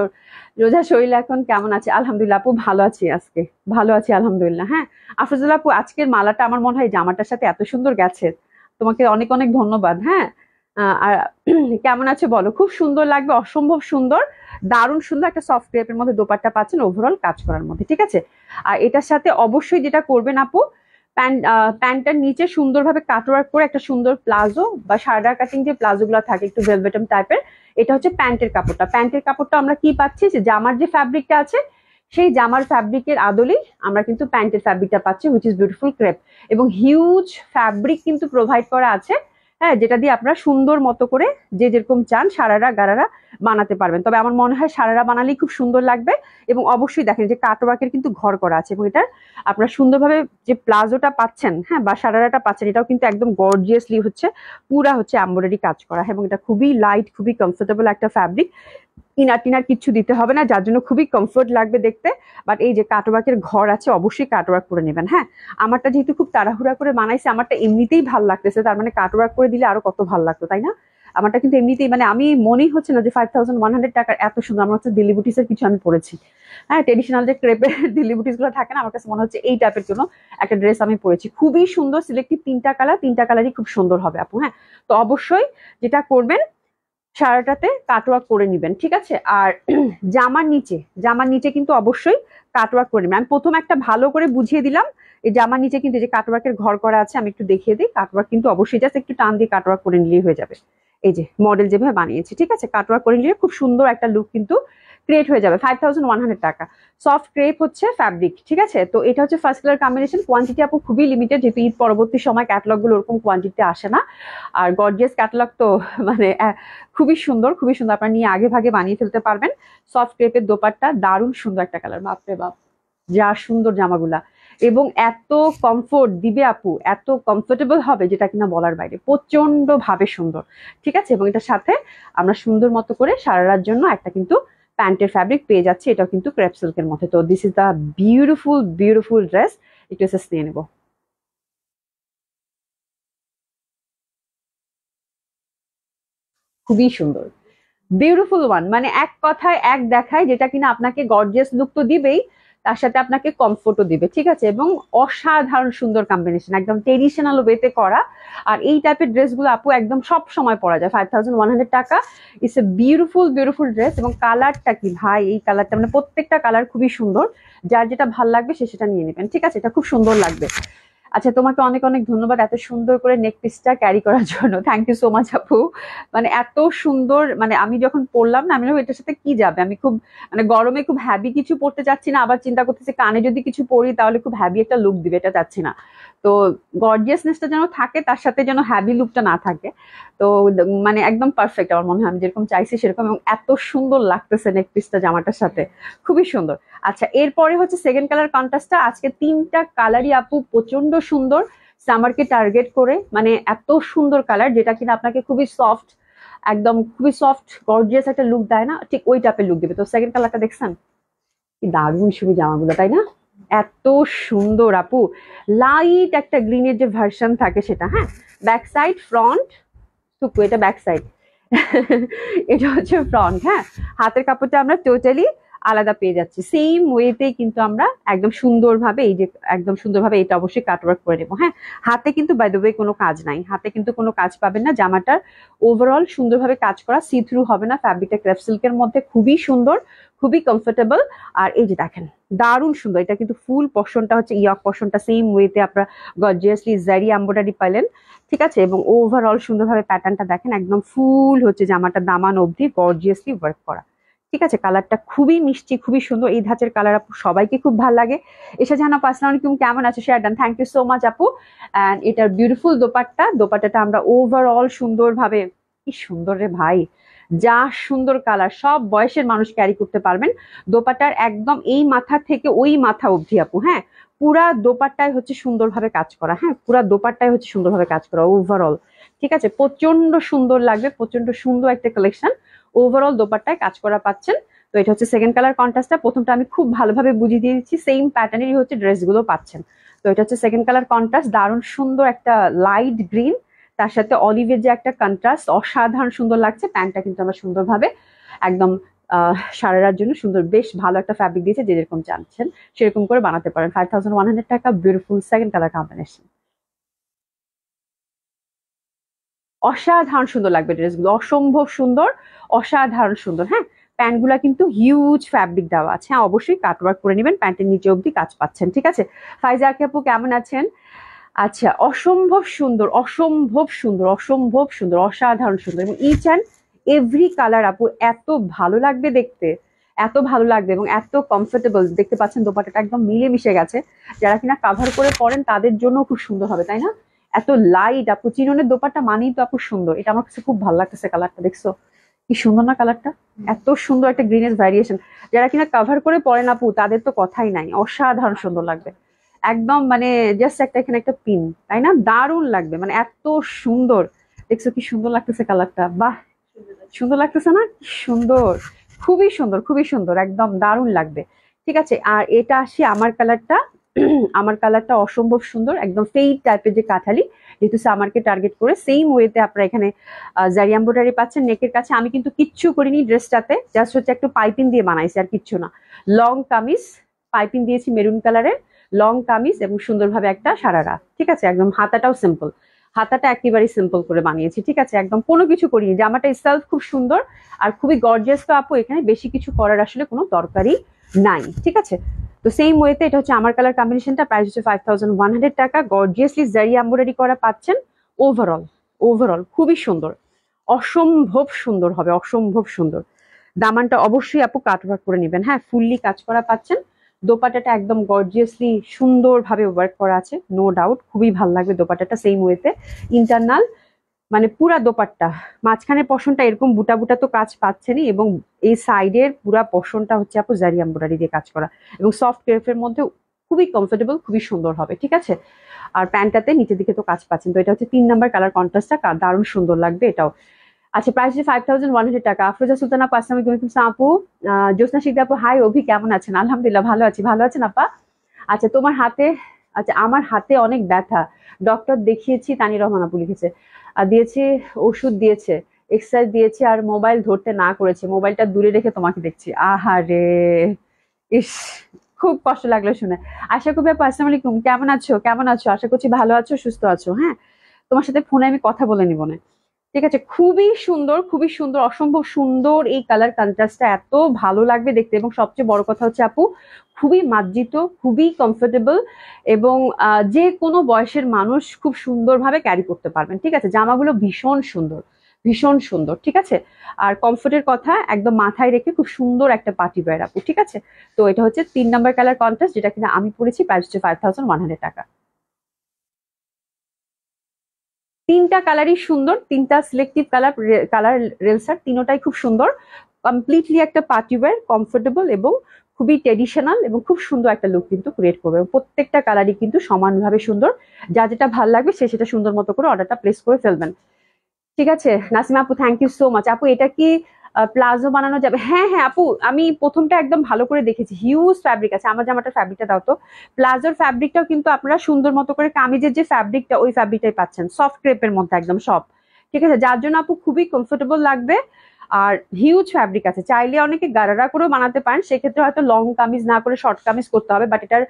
রোজা শরীর এখন কেমন আছে আলহামদুলিল্লাহ আপু ভালো আছি আজকে ভালো আছি আলহামদুলিল্লাহ হ্যাঁ আফরোজুল্লাহ আপু আজকের মালাটা আমার মনে হয় জামাটার সাথে এত সুন্দর গেছে তোমাকে অনেক অনেক ধন্যবাদ হ্যাঁ আর কেমন আছে বলো খুব সুন্দর লাগবে অসম্ভব সুন্দর দারুণ সুন্দর একটা সফট ক্রেপের মধ্যে দোপাট্টা পাচ্ছেন ওভারঅল কাজ করার মধ্যে ঠিক আছে আর এটার সাথে অবশ্যই যেটা করবেন আপু প্যান্ট প্যান্টটার নিচে সুন্দরভাবে কাটওয়ার্ক করে একটা সুন্দর প্লাজো বা সার্ডার কাটিং যে প্লাজোগুলো থাকে একটু ভেলভেটম টাইপের এটা হচ্ছে প্যান্টের কাপড়টা প্যান্টের কাপড়টা আমরা কি পাচ্ছি যে জামার যে ফ্যাব্রিকটা আছে সেই জামার ফ্যাব্রিকের আদলেই আমরা কিন্তু প্যান্টের ফ্যাব্রিকটা পাচ্ছি হুইচ ইজ বিউটিফুল ক্রেপ এবং হিউজ ফ্যাব্রিক কিন্তু প্রোভাইড করা আছে হ্যাঁ যেটা দিয়ে আপনারা সুন্দর মতো করে যে যেরকম চান সারারা গারারা বানাতে পারবেন তবে আমার মনে হয় সারারা বানালেই খুব সুন্দর লাগবে এবং অবশ্যই দেখেন যে কাটওয়ার্কের কিন্তু ঘর করা আছে এবং এটা আপনারা সুন্দরভাবে যে প্লাজোটা পাচ্ছেন হ্যাঁ বা সারারাটা পাচ্ছেন এটাও কিন্তু একদম গর্জিয়াসলি হচ্ছে পুরা হচ্ছে অ্যাম্বয়ডারি কাজ করা এবং এটা খুবই লাইট খুবই কমফোর্টেবল একটা ফ্যাব্রিক কিনার টিনার কিছু দিতে হবে না যার জন্য খুবই কমফোর্ট লাগবে দেখতে বাট এই যে কাটওয়ার্কের ঘর আছে অবশ্যই কাটওয়ার্ক করে নেবেন হ্যাঁ আমারটা যেহেতু খুব তাড়াহুড়া করে বানাইছে আমারটা এমনিতেই ভাল লাগতেছে তার মানে কাটওয়ার্ক করে দিলে আরো কত ভাল লাগতো তাই না আমারটা কিন্তু এমনিতেই মানে আমি মনেই হচ্ছে না যে ফাইভ থাউজেন্ড ওয়ান হান্ড্রেড টাকার এত সুন্দর আমার হচ্ছে দিলিবুটিসের কিছু আমি পড়েছি হ্যাঁ ট্রেডিশনাল যে ক্রেপের দিলিবুটিসগুলো থাকে না আমার কাছে মনে হচ্ছে এই টাইপের জন্য একটা ড্রেস আমি পরেছি খুবই সুন্দর সিলেক্টিভ তিনটা কালার তিনটা কালারই খুব সুন্দর হবে আপু হ্যাঁ তো অবশ্যই যেটা করবেন সারাটাতে কাটওয়ার্ক করে নেবেন ঠিক আছে আর জামার নিচে জামার নিচে কিন্তু অবশ্যই কাটওয়ার্ক করে নেবেন আমি প্রথম একটা ভালো করে বুঝিয়ে দিলাম এই জামার নিচে কিন্তু যে কাটওয়ার্কের ঘর করা আছে আমি একটু দেখিয়ে দিই কাটওয়ার্ক কিন্তু অবশ্যই জাস্ট একটু টান দিয়ে কাটওয়ার্ক করে নিলেই হয়ে যাবে এই যে মডেল যেভাবে বানিয়েছি ঠিক আছে কাটওয়ার্ক করে নিলে খুব সুন্দর একটা লুক কিন্তু ক্রিয়েট হয়ে যাবে ফাইভ থাউজেন্ড ওয়ান টাকা সফট ক্রেপ হচ্ছে ফ্যাব্রিক ঠিক আছে তো এটা হচ্ছে ফার্স্ট কালার কম্বিনেশন কোয়ান্টিটি আপু খুবই লিমিটেড যেহেতু ঈদ পরবর্তী সময় ক্যাটালগুলো ওরকম কোয়ান্টিটিতে আসে না আর গর্জিয়াস ক্যাটলগ তো মানে খুবই সুন্দর খুবই সুন্দর আপনার নিয়ে আগে ভাগে বানিয়ে ফেলতে পারবেন সফট ক্রেপের দোপারটা দারুণ সুন্দর একটা কালার বাপরে বাপ যা সুন্দর জামাগুলা এবং এত কমফোর্ট দিবে আপু এত কমফোর্টেবল হবে যেটা কিনা বলার বাইরে প্রচন্ড ভাবে সুন্দর ঠিক আছে এবং এটার সাথে আমরা সুন্দর মতো করে সারা জন্য একটা কিন্তু প্যান্টের ফ্যাব্রিক পেয়ে যাচ্ছে এটাও কিন্তু ক্রেপ সিল্কের মধ্যে তো this is the beautiful beautiful dress একটু এসে নিয়ে নেবো খুবই সুন্দর বিউটিফুল ওয়ান মানে এক কথায় এক দেখায় যেটা কিনা আপনাকে গর্জিয়াস লুক তো দিবেই তার সাথে আপনাকে কমফোর্টও দিবে ঠিক আছে এবং অসাধারণ সুন্দর কম্বিনেশন একদম ট্রেডিশনাল ওয়েতে করা আর এই টাইপের ড্রেসগুলো আপু একদম সব সময় পরা যায় ফাইভ থাউজেন্ড ওয়ান হান্ড্রেড টাকা it's a beautiful beautiful dress এবং কালারটা কি ভাই এই কালারটা মানে প্রত্যেকটা কালার খুবই সুন্দর যার যেটা ভাল লাগবে সে সেটা নিয়ে নেবেন ঠিক আছে এটা খুব সুন্দর লাগবে আচ্ছা তোমাকে অনেক অনেক ধন্যবাদ এত সুন্দর করে নেক পিসটা ক্যারি করার জন্য থ্যাংক ইউ সো মাচ আপু মানে এত সুন্দর মানে আমি যখন পড়লাম না আমি এটার সাথে কি যাবে আমি খুব মানে গরমে খুব হ্যাভি কিছু পড়তে চাচ্ছি না আবার চিন্তা করতেছি কানে যদি কিছু পড়ি তাহলে খুব হ্যাভি একটা লুক দিবে এটা চাচ্ছি না তো গর্জিয়াসনেসটা যেন থাকে তার সাথে যেন হ্যাভি লুকটা না থাকে তো মানে একদম পারফেক্ট আমার মনে হয় আমি যেরকম চাইছি সেরকম এবং এত সুন্দর লাগতেছে নেক পিসটা জামাটার সাথে খুবই সুন্দর আচ্ছা এরপরে হচ্ছে সেকেন্ড কালার কন্ট্রাস্টটা আজকে তিনটা কালারই আপু প্রচন্ড সুন্দর সামারকে টার্গেট করে মানে এত সুন্দর কালার যেটা কিনা আপনাকে খুবই সফট একদম খুবই সফট গর্জিয়াস একটা লুক দেয় না ঠিক ওই টাইপের লুক দেবে তো সেকেন্ড কালারটা দেখছেন কি দারুণ শুরু জামাগুলো তাই না এত সুন্দর আপু লাইট একটা গ্রিনের যে ভার্সন থাকে সেটা হ্যাঁ ব্যাক সাইড ফ্রন্ট টুকু এটা ব্যাক সাইড এটা হচ্ছে ফ্রন্ট হ্যাঁ হাতের কাপড়টা আমরা টোটালি আলাদা পেয়ে যাচ্ছি সেম ওয়েতে কিন্তু আমরা একদম সুন্দরভাবে এই যে একদম সুন্দরভাবে এটা অবশ্যই কাটওয়ার্ক করে নেবো হ্যাঁ হাতে কিন্তু বাই দ্য ওয়ে কোনো কাজ নাই হাতে কিন্তু কোনো কাজ পাবেন না জামাটার ওভারঅল সুন্দরভাবে কাজ করা সি থ্রু হবে না ফ্যাব্রিকটা ক্র্যাপ সিল্কের মধ্যে খুবই সুন্দর খুবই কমফোর্টেবল আর এই যে দেখেন দারুণ সুন্দর এটা কিন্তু ফুল পশনটা হচ্ছে ইয়ক পশনটা সেম ওয়েতে আপনারা গর্জিয়াসলি জারি অ্যাম্বোডারি পাইলেন ঠিক আছে এবং ওভারঅল সুন্দরভাবে প্যাটার্নটা দেখেন একদম ফুল হচ্ছে জামাটা দামান অবধি গর্জিয়াসলি ওয়ার্ক করা ঠিক আছে কালারটা খুবই মিষ্টি খুবই সুন্দর এই ধাঁচের কালার আপু সবাইকে খুব ভালো লাগে এসে জানা পাসলাম তুমি কেমন share done thank you so much আপু অ্যান্ড এটার বিউটিফুল দোপাট্টা দোপাট্টাটা আমরা ওভারঅল সুন্দরভাবে কি সুন্দর রে ভাই যা সুন্দর কালার সব বয়সের মানুষ ক্যারি করতে পারবেন দোপাট্টার একদম এই মাথা থেকে ওই মাথা অবধি আপু হ্যাঁ পুরা দোপাট্টায় হচ্ছে সুন্দরভাবে কাজ করা হ্যাঁ পুরা দোপাট্টায় হচ্ছে সুন্দরভাবে কাজ করা ওভারঅল ঠিক আছে প্রচন্ড সুন্দর লাগবে প্রচন্ড সুন্দর একটা কালেকশন ওভারঅল দোপারটায় কাজ করা পাচ্ছেন তো এটা হচ্ছে সেকেন্ড কালার কন্ট্রাস্টটা প্রথমটা আমি খুব ভালোভাবে বুঝিয়ে দিয়ে দিচ্ছি সেম প্যাটার্নেরই হচ্ছে ড্রেসগুলো পাচ্ছেন তো এটা হচ্ছে সেকেন্ড কালার কন্ট্রাস্ট দারুণ সুন্দর একটা লাইট গ্রিন তার সাথে অলিভের যে একটা কন্ট্রাস্ট অসাধারণ সুন্দর লাগছে প্যান্টটা কিন্তু আমার সুন্দরভাবে একদম সারারার জন্য সুন্দর বেশ ভালো একটা ফ্যাব্রিক দিয়েছে যেরকম জানছেন সেরকম করে বানাতে পারেন ফাইভ থাউজেন্ড ওয়ান টাকা বিউটিফুল সেকেন্ড কালার কম্বিনেশন অসাধারণ সুন্দর লাগবে ড্রেসগুলো অসম্ভব সুন্দর অসাধারণ সুন্দর হ্যাঁ প্যান্টগুলা কিন্তু হিউজ ফ্যাব্রিক দেওয়া আছে হ্যাঁ অবশ্যই কাটওয়ার্ক করে নেবেন প্যান্টের নিচে অবধি কাজ পাচ্ছেন ঠিক আছে ফাইজা আপু কেমন আছেন আচ্ছা অসম্ভব সুন্দর অসম্ভব সুন্দর অসম্ভব সুন্দর অসাধারণ সুন্দর এবং ইচ অ্যান্ড এভরি কালার আপু এত ভালো লাগবে দেখতে এত ভালো লাগবে এবং এত কমফোর্টেবল দেখতে পাচ্ছেন দোপাটাটা একদম মিলে মিশে গেছে যারা কিনা কাভার করে পরেন তাদের জন্য খুব সুন্দর হবে তাই না এত লাইট আপু চিননের দোপারটা মানেই তো আপু সুন্দর এটা আমার কাছে খুব ভালো লাগতেছে কালারটা দেখছো কি সুন্দর না কালারটা এত সুন্দর একটা গ্রিনেস ভ্যারিয়েশন যারা কিনা কাভার করে পরে না আপু তাদের তো কথাই নাই অসাধারণ সুন্দর লাগবে একদম মানে জাস্ট একটা এখানে একটা পিন তাই না দারুণ লাগবে মানে এত সুন্দর দেখছো কি সুন্দর লাগতেছে কালারটা বাহ সুন্দর লাগতেছে না সুন্দর খুবই সুন্দর খুবই সুন্দর একদম দারুণ লাগবে ঠিক আছে আর এটা আসি আমার কালারটা আমার কালারটা অসম্ভব সুন্দর একদম ফেইড টাইপের যে কাঁথালি যেহেতু সামারকে টার্গেট করে সেম ওয়েতে আপনারা এখানে জারি এম্ব্রয়ডারি পাচ্ছেন নেকের কাছে আমি কিন্তু কিচ্ছু করিনি ড্রেসটাতে জাস্ট হচ্ছে একটু পাইপিং দিয়ে বানাইছি আর কিচ্ছু না লং কামিজ পাইপিং দিয়েছি মেরুন কালারের লং কামিজ এবং সুন্দরভাবে একটা সারারা ঠিক আছে একদম হাতাটাও সিম্পল হাতাটা একেবারেই সিম্পল করে বানিয়েছি ঠিক আছে একদম কোনো কিছু করিনি জামাটা সেলফ খুব সুন্দর আর খুবই গর্জিয়াস তো আপু এখানে বেশি কিছু করার আসলে কোনো দরকারই নাই ঠিক আছে তো সেম ওয়েতে এটা হচ্ছে আমার কালার কম্বিনেশনটা প্রাইস হচ্ছে ফাইভ থাউজেন্ড ওয়ান টাকা গর্জিয়াসলি জারি এম্ব্রয়ডারি করা পাচ্ছেন ওভারঅল ওভারঅল খুবই সুন্দর অসম্ভব সুন্দর হবে অসম্ভব সুন্দর দামানটা অবশ্যই আপু কাটওয়ার্ক করে নেবেন হ্যাঁ ফুললি কাজ করা পাচ্ছেন দোপাটাটা একদম গর্জিয়াসলি সুন্দরভাবে ওয়ার্ক করা আছে নো ডাউট খুবই ভালো লাগবে দোপাটাটা সেম ওয়েতে ইন্টারনাল মানে পুরা দোপাট্টা মাঝখানে পশনটা এরকম বুটা বুটা তো কাজ পাচ্ছেনি এবং এই সাইডের পুরা পশনটা হচ্ছে আপু জারি এম্বোডারি দিয়ে কাজ করা এবং সফট ক্রেফের মধ্যে খুবই কমফোর্টেবল খুবই সুন্দর হবে ঠিক আছে আর প্যান্টটাতে নিচের দিকে তো কাজ পাচ্ছেন তো এটা হচ্ছে তিন নাম্বার কালার কন্ট্রাস্টটা দারুণ সুন্দর লাগবে এটাও আচ্ছা প্রাইস হচ্ছে ফাইভ থাউজেন্ড ওয়ান হান্ড্রেড টাকা আফরোজা সুলতান আপু আসসালাম আলাইকুম আপু জ্যোৎস্না শিখদা আপু হাই অভি কেমন আছেন আলহামদুলিল্লাহ ভালো আছি ভালো আছেন আপা আচ্ছা তোমার হাতে আচ্ছা আমার হাতে অনেক ব্যথা ডক্টর দেখিয়েছি তানি রহমান আপু লিখেছে আর দিয়েছি ওষুধ দিয়েছে এক্সারসাইজ দিয়েছি আর মোবাইল ধরতে না করেছে মোবাইলটা দূরে রেখে তোমাকে দেখছি আহারে ইস খুব কষ্ট লাগলো শুনে আশা করি আপু আসসালাম আলাইকুম কেমন আছো কেমন আছো আশা করছি ভালো আছো সুস্থ আছো হ্যাঁ তোমার সাথে ফোনে আমি কথা বলে নিব না ঠিক আছে খুবই সুন্দর খুবই সুন্দর অসম্ভব সুন্দর এই কালার কন্ট্রাস্টটা এত ভালো লাগবে দেখতে এবং সবচেয়ে বড় কথা হচ্ছে আপু খুবই মার্জিত খুবই কমফোর্টেবল এবং যে কোনো বয়সের মানুষ খুব সুন্দরভাবে ক্যারি করতে পারবেন ঠিক আছে জামাগুলো ভীষণ সুন্দর ভীষণ সুন্দর ঠিক আছে আর কমফোর্টের কথা একদম মাথায় রেখে খুব সুন্দর একটা পার্টি বেড়াবো আপু ঠিক আছে তো এটা হচ্ছে তিন নম্বর কালার কন্ট্রাস্ট যেটা কিনা আমি পড়েছি প্রাইস হচ্ছে ফাইভ টাকা তিনটা কালারই সুন্দর তিনটা সিলেক্টিভ কালার কালার রেলসার তিনোটাই খুব সুন্দর কমপ্লিটলি একটা পার্টিওয়ার কমফোর্টেবল এবং খুবই ট্রেডিশনাল এবং খুব সুন্দর একটা লুক কিন্তু ক্রিয়েট করবে প্রত্যেকটা কালারই কিন্তু সমানভাবে সুন্দর যা যেটা ভালো লাগবে সে সেটা সুন্দর মতো করে অর্ডারটা প্লেস করে ফেলবেন ঠিক আছে নাসিমা আপু থ্যাংক ইউ সো মাচ আপু এটা কি প্লাজো বানানো যাবে হ্যাঁ হ্যাঁ আপু আমি প্রথমটা একদম ভালো করে দেখেছি হিউজ ফ্যাব্রিক আছে আমার জামাটার ফ্যাব্রিকটা দাও তো প্লাজোর ফ্যাব্রিকটাও কিন্তু আপনারা সুন্দর মতো করে কামিজের যে ফ্যাব্রিকটা ওই ফ্যাব্রিকটাই পাচ্ছেন সফট ক্রেপের মধ্যে একদম সব ঠিক আছে যার জন্য আপু খুবই কমফোর্টেবল লাগবে আর হিউজ ফ্যাব্রিক আছে চাইলে অনেকে গারারা করেও বানাতে পারেন সেক্ষেত্রে হয়তো লং কামিজ না করে শর্ট কামিজ করতে হবে বাট এটার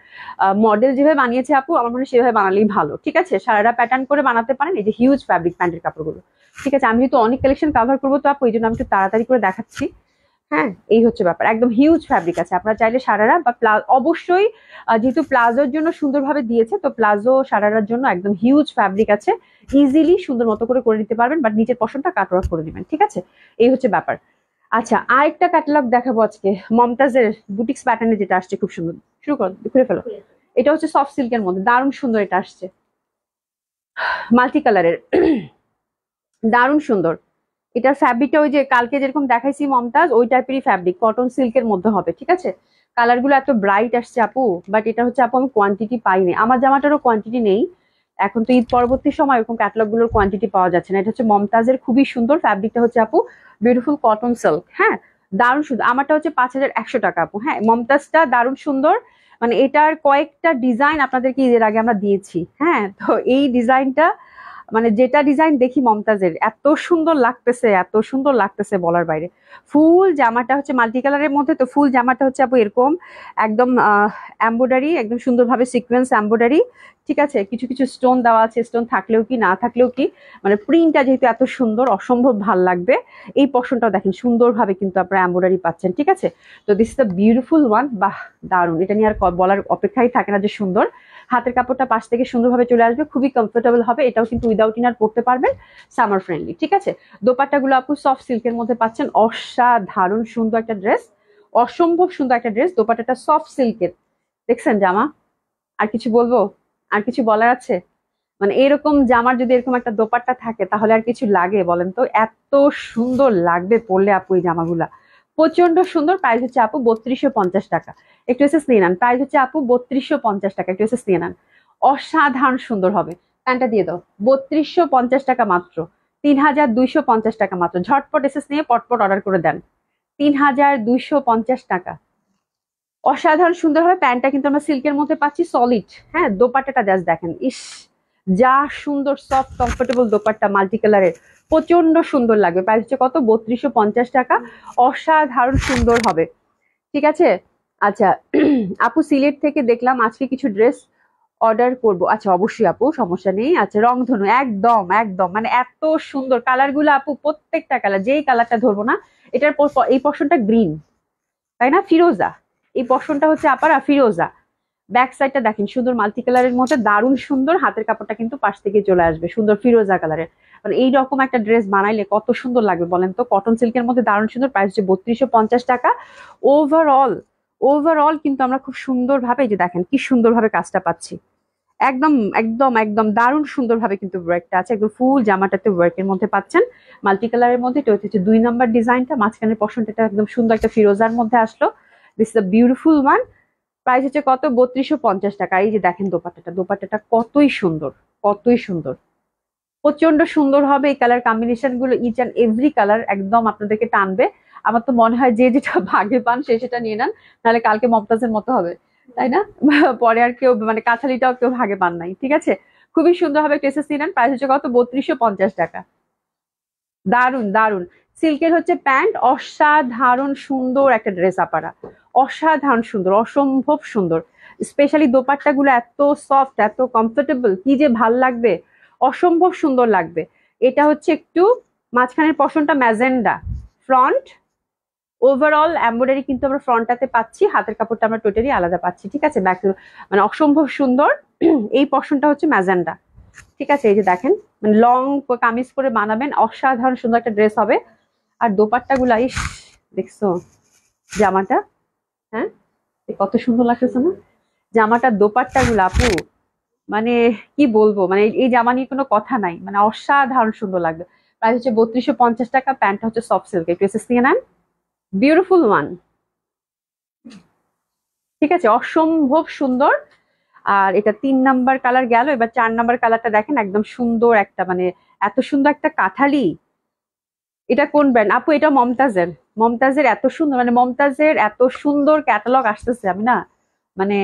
মডেল যেভাবে বানিয়েছে আপু আমার মনে হয় সেভাবে বানালেই ভালো ঠিক আছে সারারা প্যাটার্ন করে বানাতে পারেন এই যে হিউজ ফ্যাব্রিক প্যান্টের কাপড়গুলো ঠিক আছে আমি যেহেতু অনেক কালেকশন কাভার করবো তো আপু এই জন্য আমি একটু তাড়াতাড়ি করে দেখাচ্ছি হ্যাঁ এই হচ্ছে ব্যাপার একদম হিউজ ফ্যাব্রিক আছে আপনারা চাইলে সারারা বা প্লাজ অবশ্যই যেহেতু প্লাজোর জন্য সুন্দরভাবে দিয়েছে তো প্লাজো সারারার জন্য একদম হিউজ ফ্যাব্রিক আছে ইজিলি সুন্দর মতো করে করে নিতে পারবেন বাট নিচের পশনটা কাটওয়ার্ক করে নেবেন ঠিক আছে এই হচ্ছে ব্যাপার আচ্ছা আরেকটা ক্যাটালগ দেখাবো আজকে মমতাজের বুটিক্স প্যাটার্নে যেটা আসছে খুব সুন্দর শুরু করো খুলে ফেলো এটা হচ্ছে সফট সিল্কের মধ্যে দারুণ সুন্দর এটা আসছে মাল্টি কালারের দারুণ সুন্দর এটা ফ্যাব্রিকটা ওই যে কালকে যেরকম দেখাইছি মমতাজ ওই টাইপেরই ফ্যাব্রিক কটন সিল্কের মধ্যে হবে ঠিক আছে কালারগুলো এত ব্রাইট আসছে আপু বাট এটা হচ্ছে আপু আমি কোয়ান্টিটি পাইনি আমার জামাটারও কোয়ান্টিটি নেই এখন তো ঈদ পরবর্তী সময় এরকম ক্যাটলগুলোর কোয়ান্টিটি পাওয়া যাচ্ছে না এটা হচ্ছে মমতাজের খুবই সুন্দর ফ্যাব্রিকটা হচ্ছে আপু বিউটিফুল কটন সিল্ক হ্যাঁ দারুণ সুন্দর আমারটা হচ্ছে পাঁচ হাজার একশো টাকা আপু হ্যাঁ মমতাজটা দারুণ সুন্দর মানে এটার কয়েকটা ডিজাইন আপনাদেরকে ঈদের আগে আমরা দিয়েছি হ্যাঁ তো এই ডিজাইনটা মানে যেটা ডিজাইন দেখি মমতাজের এত সুন্দর লাগতেছে এত সুন্দর লাগতেছে বলার বাইরে ফুল জামাটা হচ্ছে মাল্টি কালারের মধ্যে তো ফুল জামাটা হচ্ছে আপু এরকম একদম অ্যাম্বোডারি একদম সুন্দরভাবে সিকোয়েন্স অ্যাম্বোডারি ঠিক আছে কিছু কিছু স্টোন দেওয়া আছে স্টোন থাকলেও কি না থাকলেও কি মানে প্রিন্টটা যেহেতু এত সুন্দর অসম্ভব ভাল লাগবে এই পশনটাও দেখেন সুন্দরভাবে কিন্তু আপনারা অ্যাম্বোডারি পাচ্ছেন ঠিক আছে তো this is the beautiful one বাহ দারুন এটা নিয়ে আর বলার অপেক্ষাই থাকে না যে সুন্দর হাতের কাপড়টা পাশ থেকে সুন্দরভাবে চলে আসবে খুবই কমফোর্টেবল হবে এটাও কিন্তু উইদাউট ইনার পরতে পারবেন সামার ফ্রেন্ডলি ঠিক আছে দোপাট্টাগুলো আপু সফট সিল্কের মধ্যে পাচ্ছেন অসাধারণ সুন্দর একটা ড্রেস অসম্ভব সুন্দর একটা ড্রেস দোপাট্টাটা সফট সিল্কের দেখছেন জামা আর কিছু বলবো আর কিছু বলার আছে মানে এরকম জামার যদি এরকম একটা দোপাট্টা থাকে তাহলে আর কিছু লাগে বলেন তো এত সুন্দর লাগবে পরলে আপু এই জামাগুলা প্রচন্ড সুন্দর প্রাইস হচ্ছে আপু বত্রিশশো পঞ্চাশ টাকা একটু এসে নিয়ে নেন প্রাইস হচ্ছে আপু বত্রিশশো পঞ্চাশ টাকা একটু এসে নিয়ে নেন অসাধারণ সুন্দর হবে প্যান্টটা দিয়ে দাও বত্রিশশো পঞ্চাশ টাকা মাত্র তিন হাজার দুইশো পঞ্চাশ টাকা মাত্র ঝটপট এসে নিয়ে পটপট অর্ডার করে দেন তিন হাজার দুইশো পঞ্চাশ টাকা অসাধারণ সুন্দর হবে প্যান্টটা কিন্তু আমরা সিল্কের মধ্যে পাচ্ছি সলিড হ্যাঁ দোপাটাটা জাস্ট দেখেন ইস যা সুন্দর সফট কমফোর্টেবল দোপারটা মাল্টি কালারের প্রচন্ড সুন্দর লাগবে প্রাইস হচ্ছে কত বত্রিশশো পঞ্চাশ টাকা অসাধারণ সুন্দর হবে ঠিক আছে আচ্ছা আপু সিলেট থেকে দেখলাম আজকে কিছু ড্রেস অর্ডার করব আচ্ছা অবশ্যই আপু সমস্যা নেই আচ্ছা রংধনু একদম একদম মানে এত সুন্দর কালারগুলো আপু প্রত্যেকটা কালার যেই কালারটা ধরবো না এটার এই পশনটা গ্রিন তাই না ফিরোজা এই পশনটা হচ্ছে আপার ফিরোজা ব্যাক সাইডটা দেখেন সুন্দর মাল্টি কালারের মধ্যে দারুণ সুন্দর হাতের কাপড়টা কিন্তু পাশ থেকে চলে আসবে সুন্দর ফিরোজা কালারের মানে এইরকম একটা ড্রেস বানাইলে কত সুন্দর লাগবে বলেন তো কটন সিল্কের মধ্যে দারুণ সুন্দর প্রাইস হচ্ছে বত্রিশশো টাকা ওভারঅল ওভারঅল কিন্তু আমরা খুব সুন্দরভাবে যে দেখেন কি সুন্দরভাবে কাজটা পাচ্ছি একদম একদম একদম দারুণ সুন্দরভাবে কিন্তু ওয়ার্কটা আছে একদম ফুল জামাটাতে ওয়ার্কের মধ্যে পাচ্ছেন মাল্টি কালারের মধ্যে এটা হচ্ছে দুই নাম্বার ডিজাইনটা মাঝখানের পশনটা একদম সুন্দর একটা ফিরোজার মধ্যে আসলো this is the beautiful one price হচ্ছে কত বত্রিশশো পঞ্চাশ টাকা এই যে দেখেন দোপাট্টাটা দোপাট্টাটা কতই সুন্দর কতই সুন্দর প্রচন্ড সুন্দর হবে এই কালার কম্বিনেশন গুলো ইচ অ্যান্ড এভরি কালার একদম আপনাদেরকে টানবে আমার তো মনে হয় যে যেটা ভাগে পান সে সেটা নিয়ে নেন নাহলে কালকে মমতাজের মতো হবে তাই না পরে আর কেউ মানে কাছালিটাও কেউ ভাগে পান নাই ঠিক আছে খুবই সুন্দর হবে ক্রেসেস নিয়ে নেন প্রাইস হচ্ছে কত বত্রিশশো পঞ্চাশ টাকা দারুন দারুন সিল্কের হচ্ছে প্যান্ট অসাধারণ সুন্দর একটা ড্রেস আপারা অসাধারণ সুন্দর অসম্ভব সুন্দর স্পেশালি দোপাট্টাগুলো এত সফট এত কমফোর্টেবল কি যে ভাল লাগবে অসম্ভব সুন্দর লাগবে এটা হচ্ছে একটু মাঝখানের পশনটা ম্যাজেন্ডা ফ্রন্ট ওভারঅল এম্ব্রয়ডারি কিন্তু আমরা ফ্রন্টটাতে পাচ্ছি হাতের কাপড়টা আমরা টোটালি আলাদা পাচ্ছি ঠিক আছে ব্যাক মানে অসম্ভব সুন্দর এই পশনটা হচ্ছে ম্যাজেন্ডা ঠিক আছে এই যে দেখেন মানে লং কামিজ করে বানাবেন অসাধারণ সুন্দর একটা ড্রেস হবে আর দোপাট্টাগুলা ইস দেখছো জামাটা হ্যাঁ কত সুন্দর লাগতেছে না জামাটা দোপাট্টা গুলো আপু মানে কি বলবো মানে এই জামা নিয়ে কোনো কথা নাই মানে অসাধারণ সুন্দর লাগবে প্রাইস হচ্ছে বত্রিশশো পঞ্চাশ টাকা প্যান্টটা হচ্ছে সফট সিল্কের এসএস নিয়ে নেন বিউটিফুল ওয়ান ঠিক আছে অসম্ভব সুন্দর আর এটা তিন নাম্বার কালার গেল এবার চার নাম্বার কালারটা দেখেন একদম সুন্দর একটা মানে এত সুন্দর একটা কাঁঠালি এটা কোন ব্র্যান্ড আপু এটা মমতাজের মমতাজের এত সুন্দর মানে মমতাজের এত সুন্দর ক্যাটালগ আসতেছে আমি না মানে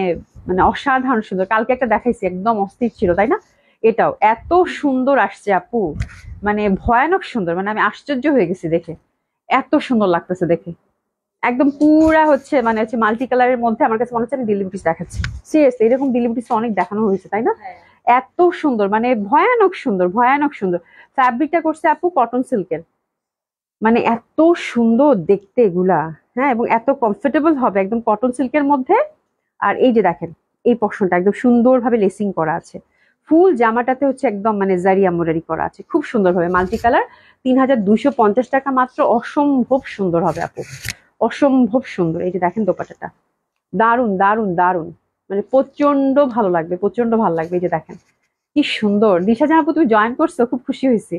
মানে অসাধারণ সুন্দর কালকে একটা দেখাইছি একদম অস্থির ছিল তাই না এটাও এত সুন্দর আসছে আপু মানে ভয়ানক সুন্দর মানে আমি আশ্চর্য হয়ে গেছি দেখে এত সুন্দর লাগতেছে দেখে একদম পুরা হচ্ছে মানে হচ্ছে মাল্টি কালারের মধ্যে আমার কাছে মনে হচ্ছে আমি দিল্লি বুটিস দেখাচ্ছি সিরিয়াসলি এরকম দিল্লি বুটিস অনেক দেখানো হয়েছে তাই না হ্যাঁ। এত সুন্দর মানে ভয়ানক সুন্দর ভয়ানক সুন্দর ফ্যাব্রিকটা করছে আপু কটন সিল্কের মানে এত সুন্দর দেখতে এগুলা হ্যাঁ এবং এত কমফোর্টেবল হবে একদম কটন সিল্কের মধ্যে আর এই যে দেখেন এই পশনটা একদম সুন্দরভাবে লেসিং করা আছে ফুল জামাটাতে হচ্ছে একদম মানে জারি আমরারি করা আছে খুব সুন্দরভাবে মাল্টি কালার তিন হাজার দুইশো পঞ্চাশ টাকা মাত্র অসম্ভব সুন্দর হবে আপু অসম্ভব সুন্দর এই যে দেখেন দোপাটাটা দারুন দারুন দারুণ মানে প্রচন্ড ভালো লাগবে প্রচন্ড ভালো লাগবে এই যে দেখেন কি সুন্দর দিশা জামাপু তুমি জয়েন করছো খুব খুশি হয়েছি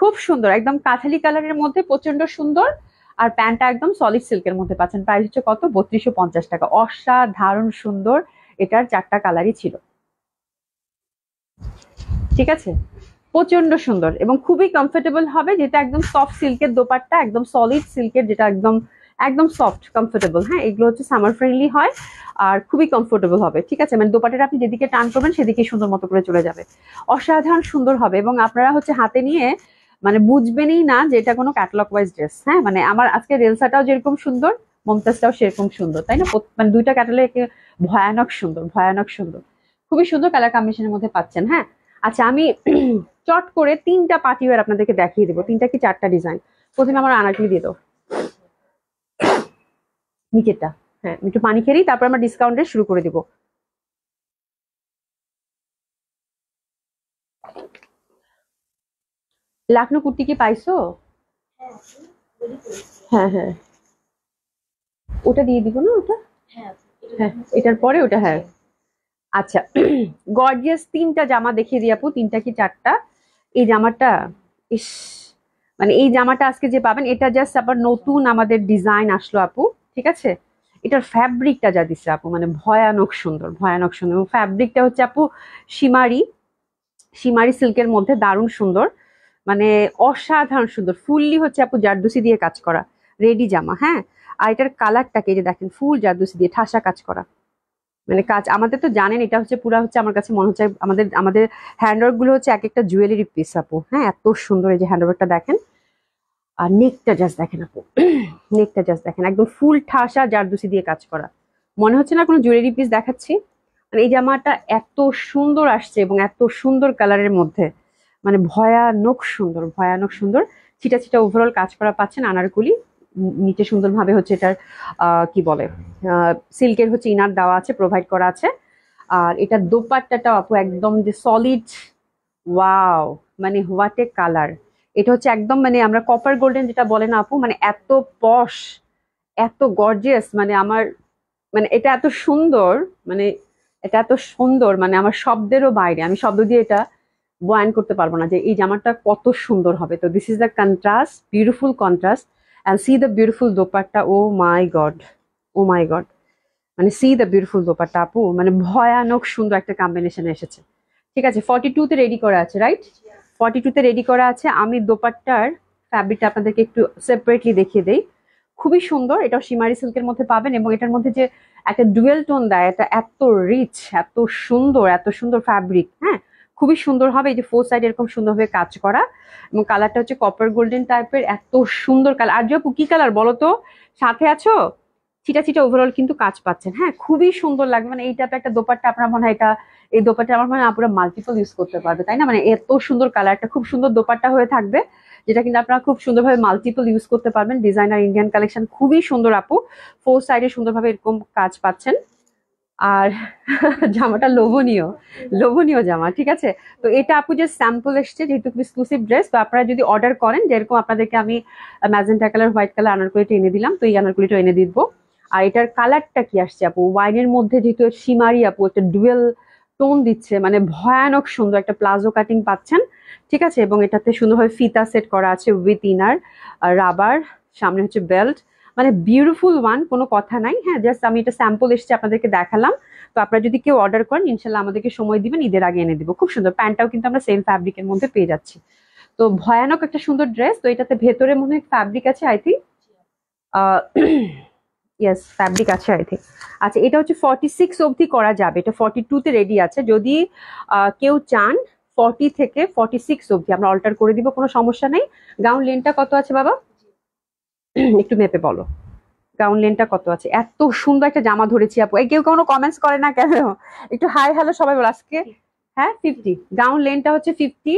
খুব সুন্দর একদম কাঁথালি কালারের মধ্যে প্রচন্ড সুন্দর আর প্যান্টটা একদম সলিড সিল্কের মধ্যে পাচ্ছেন প্রাইস হচ্ছে কত বত্রিশশো পঞ্চাশ টাকা অসাধারণ সুন্দর এটার চারটা কালারই ছিল ঠিক আছে প্রচন্ড সুন্দর এবং খুবই কমফোর্টেবল হবে যেটা একদম সফট সিল্কের দোপারটা একদম সলিড সিল্কের যেটা একদম একদম সফট কমফোর্টেবল হ্যাঁ এগুলো হচ্ছে সামার ফ্রেন্ডলি হয় আর খুবই কমফোর্টেবল হবে ঠিক আছে মানে দোপাটাটা আপনি যেদিকে টান করবেন সেদিকে সুন্দর মতো করে চলে যাবে অসাধারণ সুন্দর হবে এবং আপনারা হচ্ছে হাতে নিয়ে মানে বুঝবেনই না যে এটা কোনো ক্যাটলক ওয়াইজ ড্রেস হ্যাঁ মানে আমার আজকে রেলসাটাও যেরকম সুন্দর মমতাজটাও সেরকম সুন্দর তাই না মানে দুইটা ক্যাটালগ ভয়ানক সুন্দর ভয়ানক সুন্দর খুবই সুন্দর কালার কম্বিনেশনের মধ্যে পাচ্ছেন হ্যাঁ আচ্ছা আমি চট করে তিনটা পার্টিওয়ার আপনাদেরকে দেখিয়ে দেবো তিনটা কি চারটা ডিজাইন প্রথমে আমার আনাকলি দিয়ে দাও নিচেরটা হ্যাঁ একটু পানি খেলি তারপর আমার ডিসকাউন্টে শুরু করে দেবো লাখনো কুর্তি কি পাইছো হ্যাঁ হ্যাঁ, হ্যাঁ ওটা দিয়ে দিব না ওটা হ্যাঁ, হ্যাঁ এটার পরে ওটা হ্যাঁ আচ্ছা গর্জিয়াস তিনটা জামা দেখিয়ে দিই আপু তিনটা কি চারটা এই জামাটা ইস মানে এই জামাটা আজকে যে পাবেন এটা জাস্ট আবার নতুন আমাদের ডিজাইন আসলো আপু ঠিক আছে এটার ফ্যাব্রিকটা যা দিচ্ছে আপু মানে ভয়ানক সুন্দর ভয়ানক সুন্দর ফ্যাব্রিকটা হচ্ছে আপু সিমারি সিমারি সিল্কের মধ্যে দারুণ সুন্দর মানে অসাধারণ সুন্দর ফুললি হচ্ছে আপু জারদুসি দিয়ে কাজ করা রেডি জামা হ্যাঁ আর এটার কালারটাকে যে দেখেন ফুল জারদুসি দিয়ে ঠাসা কাজ করা মানে কাজ আমাদের তো জানেন এটা হচ্ছে পুরা হচ্ছে আমার কাছে মনে হচ্ছে আমাদের আমাদের হ্যান্ডওয়ার্কগুলো হচ্ছে এক একটা জুয়েলারি পিস আপু হ্যাঁ এত সুন্দর এই যে হ্যান্ডওয়ার্কটা দেখেন আর নেকটা জাস্ট দেখেন আপু নেকটা জাস্ট দেখেন একদম ফুল ঠাসা জারদুসি দিয়ে কাজ করা মনে হচ্ছে না কোনো জুয়েলারি পিস দেখাচ্ছি মানে এই জামাটা এত সুন্দর আসছে এবং এত সুন্দর কালারের মধ্যে মানে ভয়ানক সুন্দর ভয়ানক সুন্দর ছিটা ছিটা ওভারঅল কাজ করা পাচ্ছেন আনারকুলি নিচে সুন্দরভাবে হচ্ছে এটার কি বলে সিল্কের হচ্ছে ইনার দেওয়া আছে প্রোভাইড করা আছে আর এটা দোপাট্টাটাও আপু একদম যে সলিড ওয়াও মানে হোয়াট এ কালার এটা হচ্ছে একদম মানে আমরা কপার গোল্ডেন যেটা বলেন আপু মানে এত পশ এত গর্জিয়াস মানে আমার মানে এটা এত সুন্দর মানে এটা এত সুন্দর মানে আমার শব্দেরও বাইরে আমি শব্দ দিয়ে এটা বয়ান করতে পারবো না যে এই জামাটা কত সুন্দর হবে তো this is the contrast beautiful contrast and see the beautiful dupatta oh my God oh my God মানে সি দ্য বিউটিফুল দোপাট্টা আপু মানে ভয়ানক সুন্দর একটা কম্বিনেশন এসেছে ঠিক আছে ফর্টি টুতে রেডি করা আছে রাইট ফর্টি টুতে রেডি করা আছে আমি দোপাট্টার ফ্যাব্রিকটা আপনাদেরকে একটু সেপারেটলি দেখিয়ে দেই খুবই সুন্দর এটা সিমারি সিল্কের মধ্যে পাবেন এবং এটার মধ্যে যে একটা ডুয়েল টোন দেয় এটা এত রিচ এত সুন্দর এত সুন্দর ফ্যাব্রিক হ্যাঁ খুবই সুন্দর হবে এই যে ফোর সাইড এরকম সুন্দরভাবে কাজ করা এবং কালারটা হচ্ছে কপার গোল্ডেন টাইপের এত সুন্দর কালার আর জপু কি কালার বলো তো সাথে আছো ছিটা ছিটা ওভারঅল কিন্তু কাজ পাচ্ছেন হ্যাঁ খুবই সুন্দর লাগবে মানে এই টাইপের একটা দোপাট্টা আপনার মনে হয় এটা এই দোপাট্টা আমার মনে হয় আপনারা মাল্টিপল ইউজ করতে পারবে তাই না মানে এত সুন্দর কালারটা খুব সুন্দর দোপাট্টা হয়ে থাকবে যেটা কিন্তু আপনারা খুব সুন্দরভাবে মাল্টিপল ইউজ করতে পারবেন ডিজাইনার ইন্ডিয়ান কালেকশন খুবই সুন্দর আপু ফোর সাইডে সুন্দরভাবে এরকম কাজ পাচ্ছেন আর জামাটা লোভনীয় লোভনীয় জামা ঠিক আছে তো এটা আপু যে স্যাম্পল এসছে যেহেতু এক্সক্লুসিভ ড্রেস তো আপনারা যদি অর্ডার করেন যেরকম আপনাদেরকে আমি ম্যাজেন্টা কালার হোয়াইট কালার আনারকুলিটা এনে দিলাম তো এই আনারকুলিটা এনে দিব আর এটার কালারটা কি আসছে আপু ওয়াইনের মধ্যে যেহেতু সিমারি আপু একটা ডুয়েল টোন দিচ্ছে মানে ভয়ানক সুন্দর একটা প্লাজো কাটিং পাচ্ছেন ঠিক আছে এবং এটাতে সুন্দরভাবে ফিতা সেট করা আছে উইথ ইনার রাবার সামনে হচ্ছে বেল্ট মানে বিউটিফুল ওয়ান কোনো কথা নাই হ্যাঁ জাস্ট আমি এটা স্যাম্পল এসছে আপনাদেরকে দেখালাম তো আপনারা যদি কেউ অর্ডার করেন ইনশাল্লাহ আমাদেরকে সময় দিবেন ঈদের আগে এনে দেবো খুব সুন্দর প্যান্টটাও কিন্তু আমরা সেম ফ্যাব্রিকের মধ্যে পেয়ে যাচ্ছি তো ভয়ানক একটা সুন্দর ড্রেস তো এটাতে ভেতরে মনে হয় ফ্যাব্রিক আছে আই থিঙ্ক ইয়েস ফ্যাব্রিক আছে আই থিঙ্ক আচ্ছা এটা হচ্ছে ফর্টি সিক্স অবধি করা যাবে এটা ফর্টি টুতে রেডি আছে যদি কেউ চান ফর্টি থেকে ফর্টি সিক্স অবধি আমরা অল্টার করে দিব কোনো সমস্যা নেই গাউন লেনটা কত আছে বাবা একটু মেপে বলো গাউন লেনটা কত আছে এত সুন্দর একটা জামা ধরেছি আপু এই কেউ কোনো কমেন্টস করে না কেন একটু হাই হ্যালো সবাই বলো আজকে হ্যাঁ ফিফটি গাউন লেনটা হচ্ছে ফিফটি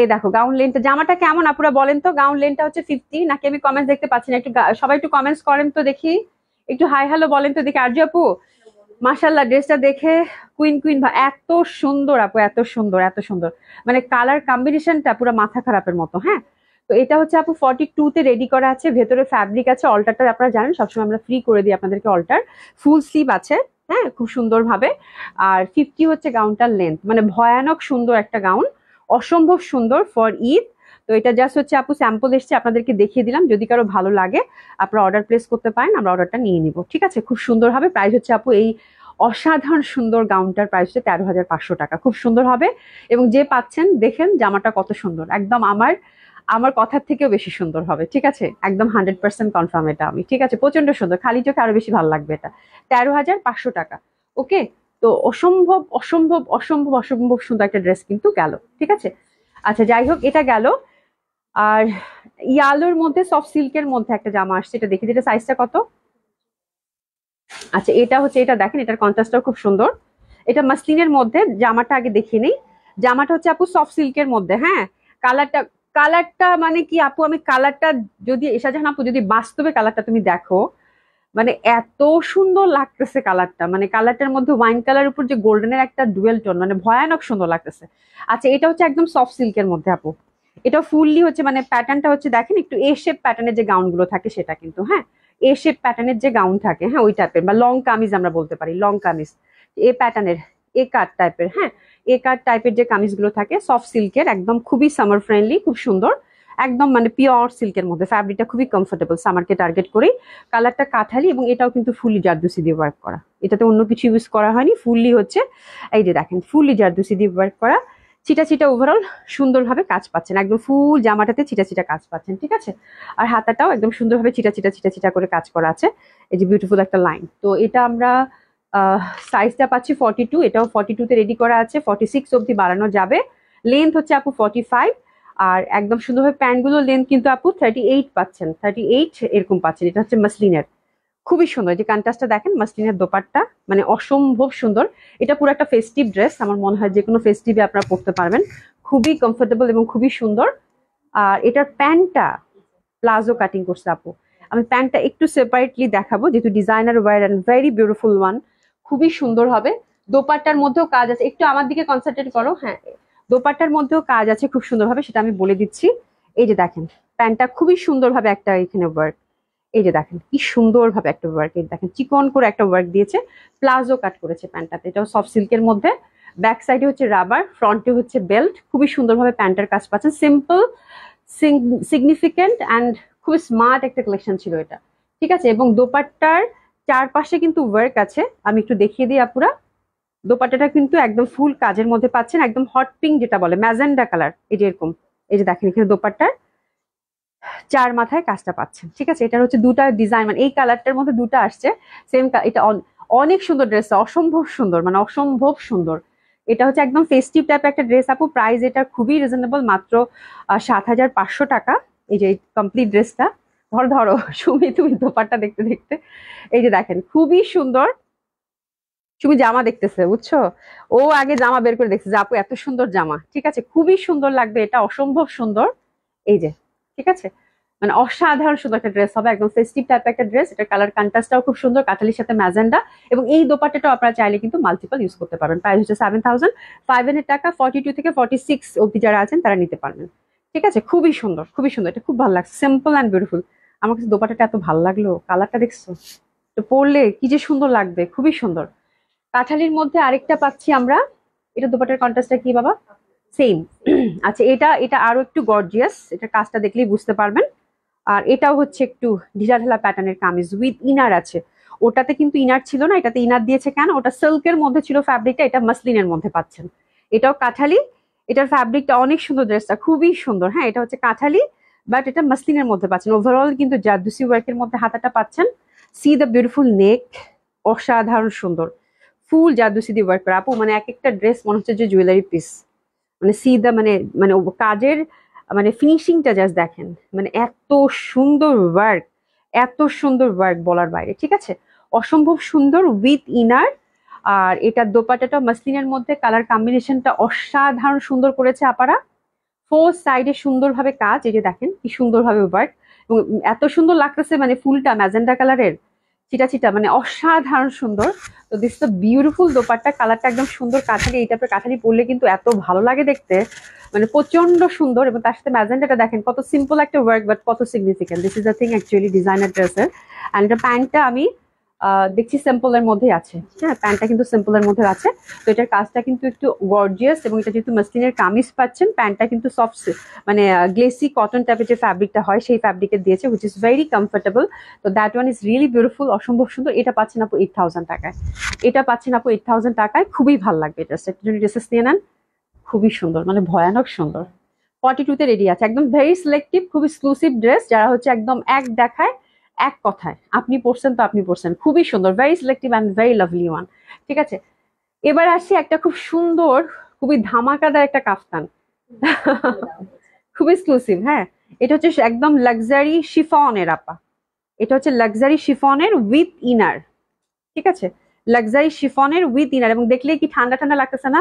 এই দেখো গাউন লেনটা জামাটা কেমন আপুরা বলেন তো গাউন লেনটা হচ্ছে ফিফটি নাকি আমি কমেন্টস দেখতে পাচ্ছি না একটু সবাই একটু কমেন্টস করেন তো দেখি একটু হাই হ্যালো বলেন তো দেখি আর্য আপু মাসাল্লা ড্রেসটা দেখে কুইন কুইন ভা এত সুন্দর আপু এত সুন্দর এত সুন্দর মানে কালার কম্বিনেশনটা পুরো মাথা খারাপের মতো হ্যাঁ তো এটা হচ্ছে আপু ফর্টি তে রেডি করা আছে ভেতরে ফ্যাব্রিক আছে অল্টারটা আপনারা জানেন সবসময় আমরা ফ্রি করে দিই আপনাদেরকে অল্টার ফুল স্লিভ আছে হ্যাঁ খুব সুন্দরভাবে আর ফিফটি হচ্ছে গাউনটার লেন্থ মানে ভয়ানক সুন্দর একটা গাউন অসম্ভব সুন্দর ফর ঈদ তো এটা জাস্ট হচ্ছে আপু স্যাম্পল এসছে আপনাদেরকে দেখিয়ে দিলাম যদি কারো ভালো লাগে আপনারা অর্ডার প্লেস করতে পারেন আমরা অর্ডারটা নিয়ে নিব ঠিক আছে খুব সুন্দর হবে প্রাইস হচ্ছে আপু এই অসাধারণ সুন্দর গাউনটার প্রাইস হচ্ছে তেরো হাজার পাঁচশো টাকা খুব সুন্দর হবে এবং যে পাচ্ছেন দেখেন জামাটা কত সুন্দর একদম আমার আমার কথার থেকেও বেশি সুন্দর হবে ঠিক আছে একদম হান্ড্রেড পার্সেন্ট কনফার্ম এটা আমি ঠিক আছে প্রচন্ড সুন্দর খালি চোখে আরো বেশি ভালো লাগবে এটা তেরো হাজার পাঁচশো টাকা ওকে তো অসম্ভব অসম্ভব অসম্ভব অসম্ভব সুন্দর একটা ড্রেস কিন্তু গেল ঠিক আছে আচ্ছা যাই হোক এটা গেল আর ইয়ালোর মধ্যে সফট সিল্কের মধ্যে একটা জামা আসছে এটা দেখি যেটা সাইজটা কত আচ্ছা এটা হচ্ছে এটা দেখেন এটার কন্ট্রাস্টটা খুব সুন্দর এটা মাসলিনের মধ্যে জামাটা আগে দেখে নেই জামাটা হচ্ছে আপু সফট সিল্কের মধ্যে হ্যাঁ কালারটা কালারটা মানে কি আপু আমি কালারটা যদি এশাজাহান আপু যদি বাস্তবে কালারটা তুমি দেখো মানে এত সুন্দর লাগতেছে কালারটা মানে কালারটার মধ্যে ওয়াইন কালার উপর যে গোল্ডেনের একটা ডুয়েল টোন মানে ভয়ানক সুন্দর লাগতেছে আচ্ছা এটা হচ্ছে একদম সফট সিল্কের মধ্যে আপু এটা ফুললি হচ্ছে মানে প্যাটার্নটা হচ্ছে দেখেন একটু এ শেপ প্যাটার্নের যে গাউনগুলো থাকে সেটা কিন্তু হ্যাঁ এ শেপ প্যাটার্নের যে গাউন থাকে হ্যাঁ ওই টাইপের বা লং কামিজ আমরা বলতে পারি লং কামিজ এ প্যাটার্নের এ কাট টাইপের হ্যাঁ এ কাট টাইপের যে কামিজগুলো থাকে সফট সিল্কের একদম খুবই সামার ফ্রেন্ডলি খুব সুন্দর একদম মানে পিওর সিল্কের মধ্যে ফ্যাব্রিকটা খুবই কমফোর্টেবল সামারকে টার্গেট করেই কালারটা কাঠালি এবং এটাও কিন্তু ফুলি জারদুসি দিয়ে ওয়ার্ক করা এটাতে অন্য কিছু ইউজ করা হয়নি ফুললি হচ্ছে এই যে দেখেন ফুললি জারদুসি দিয়ে ওয়ার্ক করা ছিটা ছিটা ওভারঅল সুন্দরভাবে কাজ পাচ্ছেন একদম ফুল জামাটাতে ছিটা ছিটা কাজ পাচ্ছেন ঠিক আছে আর হাতাটাও একদম সুন্দরভাবে ছিটা ছিটা ছিটা ছিটা করে কাজ করা আছে এই যে বিউটিফুল একটা লাইন তো এটা আমরা সাইজটা পাচ্ছি ফর্টি টু এটাও ফর্টি টুতে রেডি করা আছে ফর্টি সিক্স অবধি বাড়ানো যাবে লেন্থ হচ্ছে আপু ফর্টি ফাইভ আর একদম সুন্দরভাবে প্যান্টগুলোর লেন্থ কিন্তু আপু থার্টি এইট পাচ্ছেন থার্টি এইট এরকম পাচ্ছেন এটা হচ্ছে মাসলিনের খুবই সুন্দর যে কান্টাসটা দেখেন মাসলিনের দোপারটা মানে অসম্ভব সুন্দর এটা পুরো একটা ফেস্টিভ ড্রেস আমার মনে হয় যে কোনো ফেস্টিভে আপনারা পরতে পারবেন খুবই কমফোর্টেবল এবং খুবই সুন্দর আর এটার প্যান্টটা প্লাজো কাটিং করছে আপু আমি প্যান্টটা একটু সেপারেটলি দেখাবো যেহেতু designer wear and very beautiful one খুবই সুন্দর হবে দোপাট্টার মধ্যেও কাজ আছে একটু আমার দিকে কনসেন্ট্রেট করো হ্যাঁ দোপাট্টার মধ্যেও কাজ আছে খুব সুন্দরভাবে সেটা আমি বলে দিচ্ছি এই যে দেখেন প্যান্টটা খুবই সুন্দরভাবে একটা এখানে ওয়ার্ক এই যে দেখেন কি সুন্দরভাবে একটা ওয়ার্ক এই দেখেন চিকন করে একটা ওয়ার্ক দিয়েছে প্লাজো কাট করেছে প্যান্টটাতে এটাও সফট সিল্কের মধ্যে ব্যাক সাইডে হচ্ছে রাবার ফ্রন্টে হচ্ছে বেল্ট খুবই সুন্দরভাবে প্যান্টের কাজ পাচ্ছেন সিম্পল সিগনিফিকেন্ট অ্যান্ড খুবই স্মার্ট একটা কালেকশন ছিল এটা ঠিক আছে এবং দোপাট্টার চারপাশে কিন্তু ওয়ার্ক আছে আমি একটু দেখিয়ে দিই আপুরা দোপাট্টাটা কিন্তু একদম ফুল কাজের মধ্যে পাচ্ছেন একদম হট পিঙ্ক যেটা বলে ম্যাজেন্ডা কালার এই যে এরকম এই যে দেখেন এখানে দোপাট্টার চার মাথায় কাজটা পাচ্ছেন ঠিক আছে এটা হচ্ছে দুটা ডিজাইন মানে এই কালারটার মধ্যে দুটা আসছে সেম এটা অনেক সুন্দর ড্রেস অসম্ভব সুন্দর মানে অসম্ভব সুন্দর এটা হচ্ছে একদম ফেস্টিভ টাইপের একটা ড্রেস আপু প্রাইস এটা খুবই রিজনেবল মাত্র সাত হাজার পাঁচশো টাকা এই যে কমপ্লিট ড্রেসটা ধরো ধরো সুমি তুমি দোপাট্টা দেখতে দেখতে এই যে দেখেন খুবই সুন্দর তুমি জামা দেখতেছে বুঝছো ও আগে জামা বের করে দেখছে যে আপু এত সুন্দর জামা ঠিক আছে খুবই সুন্দর লাগবে এটা অসম্ভব সুন্দর এই যে ঠিক আছে মানে অসাধারণ সুন্দর একটা ড্রেস হবে একদম ফেস্টিভ টাইপের একটা ড্রেস এটার কালার কান্টাসটাও খুব সুন্দর কাঁঠালির সাথে ম্যাজেন্ডা এবং এই দোপাট্টাটাও আপনারা চাইলে কিন্তু মাল্টিপল ইউজ করতে পারবেন প্রাইস হচ্ছে সেভেন থাউজেন্ড ফাইভ হান্ড্রেড টাকা ফর্টি টু থেকে ফর্টি সিক্স অব্দি যারা আছেন তারা নিতে পারবেন ঠিক আছে খুবই সুন্দর খুবই সুন্দর এটা খুব ভালো লাগছে সিম্পল অ্যান্ড বিউটিফুল আমার কাছে দোপাটাটা এত ভালো লাগলো কালারটা দেখছো তো পরলে কি যে সুন্দর লাগবে খুবই সুন্দর কাঁঠালির মধ্যে আরেকটা পাচ্ছি আমরা এটা দোপাটার কন্ট্রাস্টটা কি বাবা সেম আচ্ছা এটা এটা আরো একটু গর্জিয়াস এটা কাজটা দেখলেই বুঝতে পারবেন আর এটাও হচ্ছে একটু ঢিলা ঢেলা প্যাটার্নের কামিজ উইথ ইনার আছে ওটাতে কিন্তু ইনার ছিল না এটাতে ইনার দিয়েছে কেন ওটা সিল্কের মধ্যে ছিল ফ্যাব্রিকটা এটা মাসলিনের মধ্যে পাচ্ছেন এটাও কাঁঠালি এটার ফ্যাব্রিকটা অনেক সুন্দর ড্রেসটা খুবই সুন্দর হ্যাঁ এটা হচ্ছে কাঁঠালি বাট এটা মাসলিনের মধ্যে পাচ্ছেন ওভারঅল কিন্তু জাদুসি ওয়ার্কের মধ্যে হাতাটা পাচ্ছেন সি দ্য বিউটিফুল নেক অসাধারণ সুন্দর ফুল জাদুসি দিয়ে ওয়ার্ক করে আপু মানে এক একটা ড্রেস মনে হচ্ছে যে জুয়েলারি পিস মানে সি দ্য মানে মানে কাজের মানে ফিনিশিংটা জাস্ট দেখেন মানে এত সুন্দর ওয়ার্ক এত সুন্দর ওয়ার্ক বলার বাইরে ঠিক আছে অসম্ভব সুন্দর উইথ ইনার আর এটার দোপাটাটা মাসলিনের মধ্যে কালার কম্বিনেশনটা অসাধারণ সুন্দর করেছে আপারা ফোর সাইডে সুন্দরভাবে কাজ এই যে দেখেন কি সুন্দরভাবে ওয়ার্ক এবং এত সুন্দর লাগতেছে মানে ফুলটা ম্যাজেন্ডা কালারের চিটা চিটা মানে অসাধারণ সুন্দর তো দিস দ্য বিউটিফুল দোপারটা কালারটা একদম সুন্দর কাঠালি এই টাইপের কাঠালি পরলে কিন্তু এত ভালো লাগে দেখতে মানে প্রচন্ড সুন্দর এবং তার সাথে ম্যাজেন্ডাটা দেখেন কত সিম্পল একটা ওয়ার্ক বাট কত significant this is the thing actually designer ড্রেসের অ্যান্ড এটা প্যান্টটা আমি দেখছি স্যাম্পলের মধ্যে আছে হ্যাঁ প্যান্টটা কিন্তু স্যাম্পলের মধ্যে আছে তো এটার কাজটা কিন্তু একটু গর্জিয়াস এবং এটা যেহেতু মাসলিনের কামিজ পাচ্ছেন প্যান্টটা কিন্তু সফট মানে গ্লেসি কটন টাইপের যে ফ্যাব্রিকটা হয় সেই ফ্যাব্রিকের দিয়েছে হুইচ ইজ ভেরি কমফোর্টেবল তো that one is really beautiful অসম্ভব সুন্দর এটা পাচ্ছেন আপু এইট থাউজেন্ড টাকায় এটা পাচ্ছেন আপু এইট থাউজেন্ড টাকায় খুবই ভাল লাগবে এটা সেটার জন্য ড্রেসেস নিয়ে নেন খুবই সুন্দর মানে ভয়ানক সুন্দর ফর্টি টুতে রেডি আছে একদম ভেরি সিলেক্টিভ খুব এক্সক্লুসিভ ড্রেস যারা হচ্ছে একদম এক দেখায় এক কথায় আপনি পড়ছেন তো আপনি পড়ছেন খুবই সুন্দর very selective and very lovely one ঠিক আছে এবার আসি একটা খুব সুন্দর খুবই ধামাকাদার একটা কাফতান খুব এক্সক্লুসিভ হ্যাঁ এটা হচ্ছে একদম লাক্সারি শিফনের আপা এটা হচ্ছে লাক্সারি শিফনের উইথ ইনার ঠিক আছে লাক্সারি শিফনের উইথ ইনার এবং দেখলে কি ঠান্ডা ঠান্ডা লাগতেছে না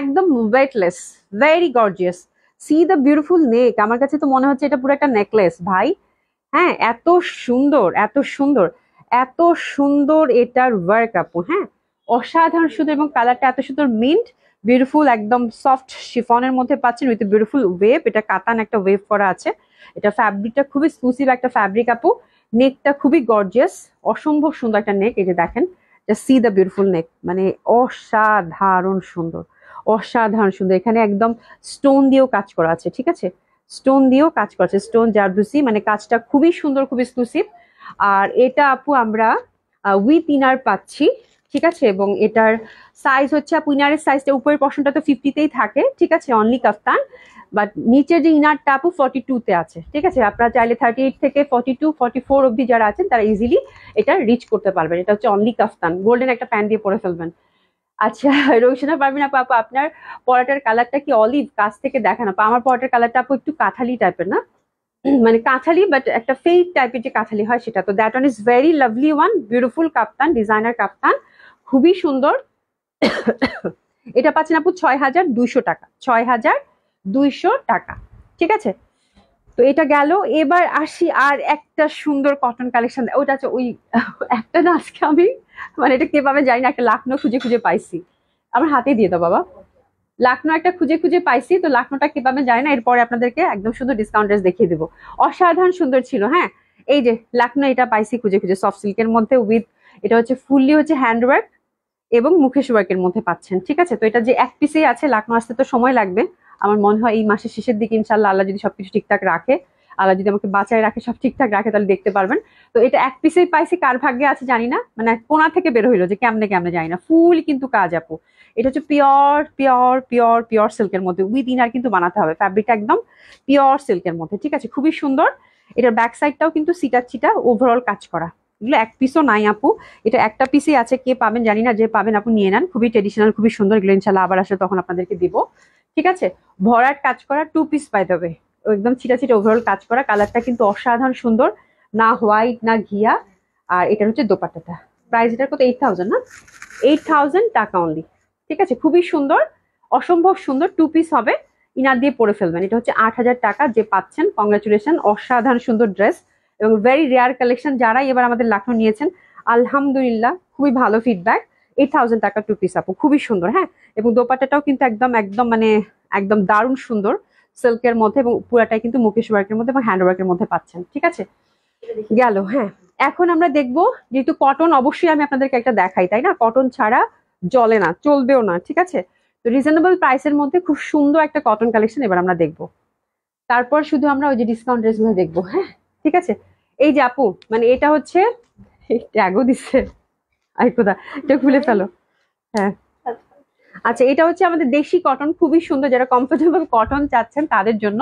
একদম weightless very gorgeous see the beautiful neck আমার কাছে তো মনে হচ্ছে এটা পুরো একটা নেকলেস ভাই হ্যাঁ এত সুন্দর এত সুন্দর এত সুন্দর এটার ওয়ার্ক আপু হ্যাঁ অসাধারণ সুন্দর এবং কালারটা এত সুন্দর মিন্ট বিউটিফুল একদম সফট শিফনের মধ্যে পাচ্ছেন উইথ বিউটিফুল ওয়েভ এটা কাতান একটা ওয়েভ করা আছে এটা ফ্যাব্রিকটা খুবই স্কুসিভ একটা ফ্যাব্রিক আপু নেকটা খুবই গর্জিয়াস অসম্ভব সুন্দর একটা নেক এই যে দেখেন সি দ্য বিউটিফুল নেক মানে অসাধারণ সুন্দর অসাধারণ সুন্দর এখানে একদম স্টোন দিয়েও কাজ করা আছে ঠিক আছে স্টোন দিয়েও কাজ করছে স্টোন জারদুসি মানে কাজটা খুবই সুন্দর খুব এক্সক্লুসিভ আর এটা আপু আমরা উইথ ইনার পাচ্ছি ঠিক আছে এবং এটার সাইজ হচ্ছে আপু ইনারের সাইজটা উপরের পশনটা তো ফিফটিতেই থাকে ঠিক আছে অনলি কাফতান বাট নিচের যে ইনারটা আপু ফর্টি টুতে আছে ঠিক আছে আপনারা চাইলে থার্টি এইট থেকে ফর্টি টু ফর্টি ফোর অব্দি যারা আছেন তারা ইজিলি এটা রিচ করতে পারবেন এটা হচ্ছে অনলি কাফতান গোল্ডেন একটা প্যান্ট দিয়ে পরে ফেলবেন আচ্ছা রোশনা পারবেন আপা আপা আপনার পরোটার কালারটা কি অলিভ কাছ থেকে দেখান আপা আমার পরোটার কালারটা আপু একটু কাঁঠালি টাইপের না মানে কাঁঠালি বাট একটা ফেইট টাইপের যে কাঁঠালি হয় সেটা তো that one is very lovely one beautiful kaftan designer kaftan খুবই সুন্দর এটা পাচ্ছেন আপু ছয় হাজার দুইশো টাকা ছয় হাজার দুইশো টাকা ঠিক আছে তো এটা গেল এবার আসি আর একটা সুন্দর কটন কালেকশন ওটা আছে ওই একটা না আজকে আমি মানে এটা কে পাবে জানি না একটা লাখনো খুঁজে খুঁজে পাইছি আমার হাতে দিয়ে দাও বাবা লাখনো একটা খুঁজে খুঁজে পাইছি তো লাখনোটা কে পাবে জানি না এরপরে আপনাদেরকে একদম শুধু ডিসকাউন্ট রেস দেখিয়ে দেবো অসাধারণ সুন্দর ছিল হ্যাঁ এই যে লাখনো এটা পাইছি খুঁজে খুঁজে সফট সিল্কের মধ্যে উইথ এটা হচ্ছে ফুললি হচ্ছে হ্যান্ডওয়ার্ক এবং মুখেশ ওয়ার্কের মধ্যে পাচ্ছেন ঠিক আছে তো এটা যে এক পিসেই আছে লাখনো আসতে তো সময় লাগবে আমার মনে হয় এই মাসের শেষের দিকে ইনশাল্লাহ আল্লাহ যদি সবকিছু ঠিকঠাক রাখে আল্লাহ যদি আমাকে বাঁচায় রাখে সব ঠিকঠাক রাখে তাহলে দেখতে পারবেন তো এটা এক পিসেই পাইছি কার ভাগ্যে আছে জানি না মানে কোনা থেকে বের হইলো যে কেমনে কেমনে জানি না ফুল কিন্তু কাজ আপু এটা হচ্ছে পিওর পিওর পিওর পিওর সিল্কের মধ্যে উইথ ইনার কিন্তু বানাতে হবে ফ্যাব্রিকটা একদম পিওর সিল্কের মধ্যে ঠিক আছে খুবই সুন্দর এটার ব্যাক সাইডটাও কিন্তু সিটা চিটা ওভারঅল কাজ করা এগুলো এক পিসও নাই আপু এটা একটা পিসই আছে কে পাবেন জানি না যে পাবেন আপু নিয়ে নেন খুবই ট্রেডিশনাল খুবই সুন্দর এগুলো ইনশাল্লাহ আবার আসলে তখন আপনাদেরকে দিব ঠিক আছে ভরাট কাজ করা টু পিস পাই দেবে একদম ছিটা ছিটা ওভারঅল কাজ করা কালারটা কিন্তু অসাধারণ সুন্দর না হোয়াইট না ঘিয়া আর এটা হচ্ছে দোপাট্টাটা প্রাইস এটার কত এইট থাউজেন্ড না এইট থাউজেন্ড টাকা অনলি ঠিক আছে খুবই সুন্দর অসম্ভব সুন্দর টু পিস হবে ইনার দিয়ে পরে ফেলবেন এটা হচ্ছে আট হাজার টাকা যে পাচ্ছেন কংগ্রাচুলেশন অসাধারণ সুন্দর ড্রেস এবং ভেরি রেয়ার কালেকশন যারাই এবার আমাদের লাখন নিয়েছেন আলহামদুলিল্লাহ খুবই ভালো ফিডব্যাক এইট থাউজেন্ড টাকা টু পিস আপু খুবই সুন্দর হ্যাঁ এবং দোপাট্টাটাও কিন্তু একদম একদম মানে একদম দারুণ সুন্দর সিল্কের মধ্যে এবং পুরাটাই কিন্তু মুকেশ ওয়ার্কের মধ্যে এবং হ্যান্ড ওয়ার্কের মধ্যে পাচ্ছেন ঠিক আছে গেল হ্যাঁ এখন আমরা দেখবো যেহেতু কটন অবশ্যই আমি আপনাদেরকে একটা দেখাই তাই না কটন ছাড়া জলে না চলবেও না ঠিক আছে তো রিজনেবল প্রাইসের মধ্যে খুব সুন্দর একটা কটন কালেকশন এবার আমরা দেখব তারপর শুধু আমরা ওই যে ডিসকাউন্ট ড্রেসগুলো দেখবো হ্যাঁ ঠিক আছে এই যে আপু মানে এটা হচ্ছে ট্যাগও দিচ্ছে আই কোথা এটা খুলে ফেলো হ্যাঁ আচ্ছা এটা হচ্ছে আমাদের দেশি কটন খুবই সুন্দর যারা কমফোর্টেবল কটন চাচ্ছেন তাদের জন্য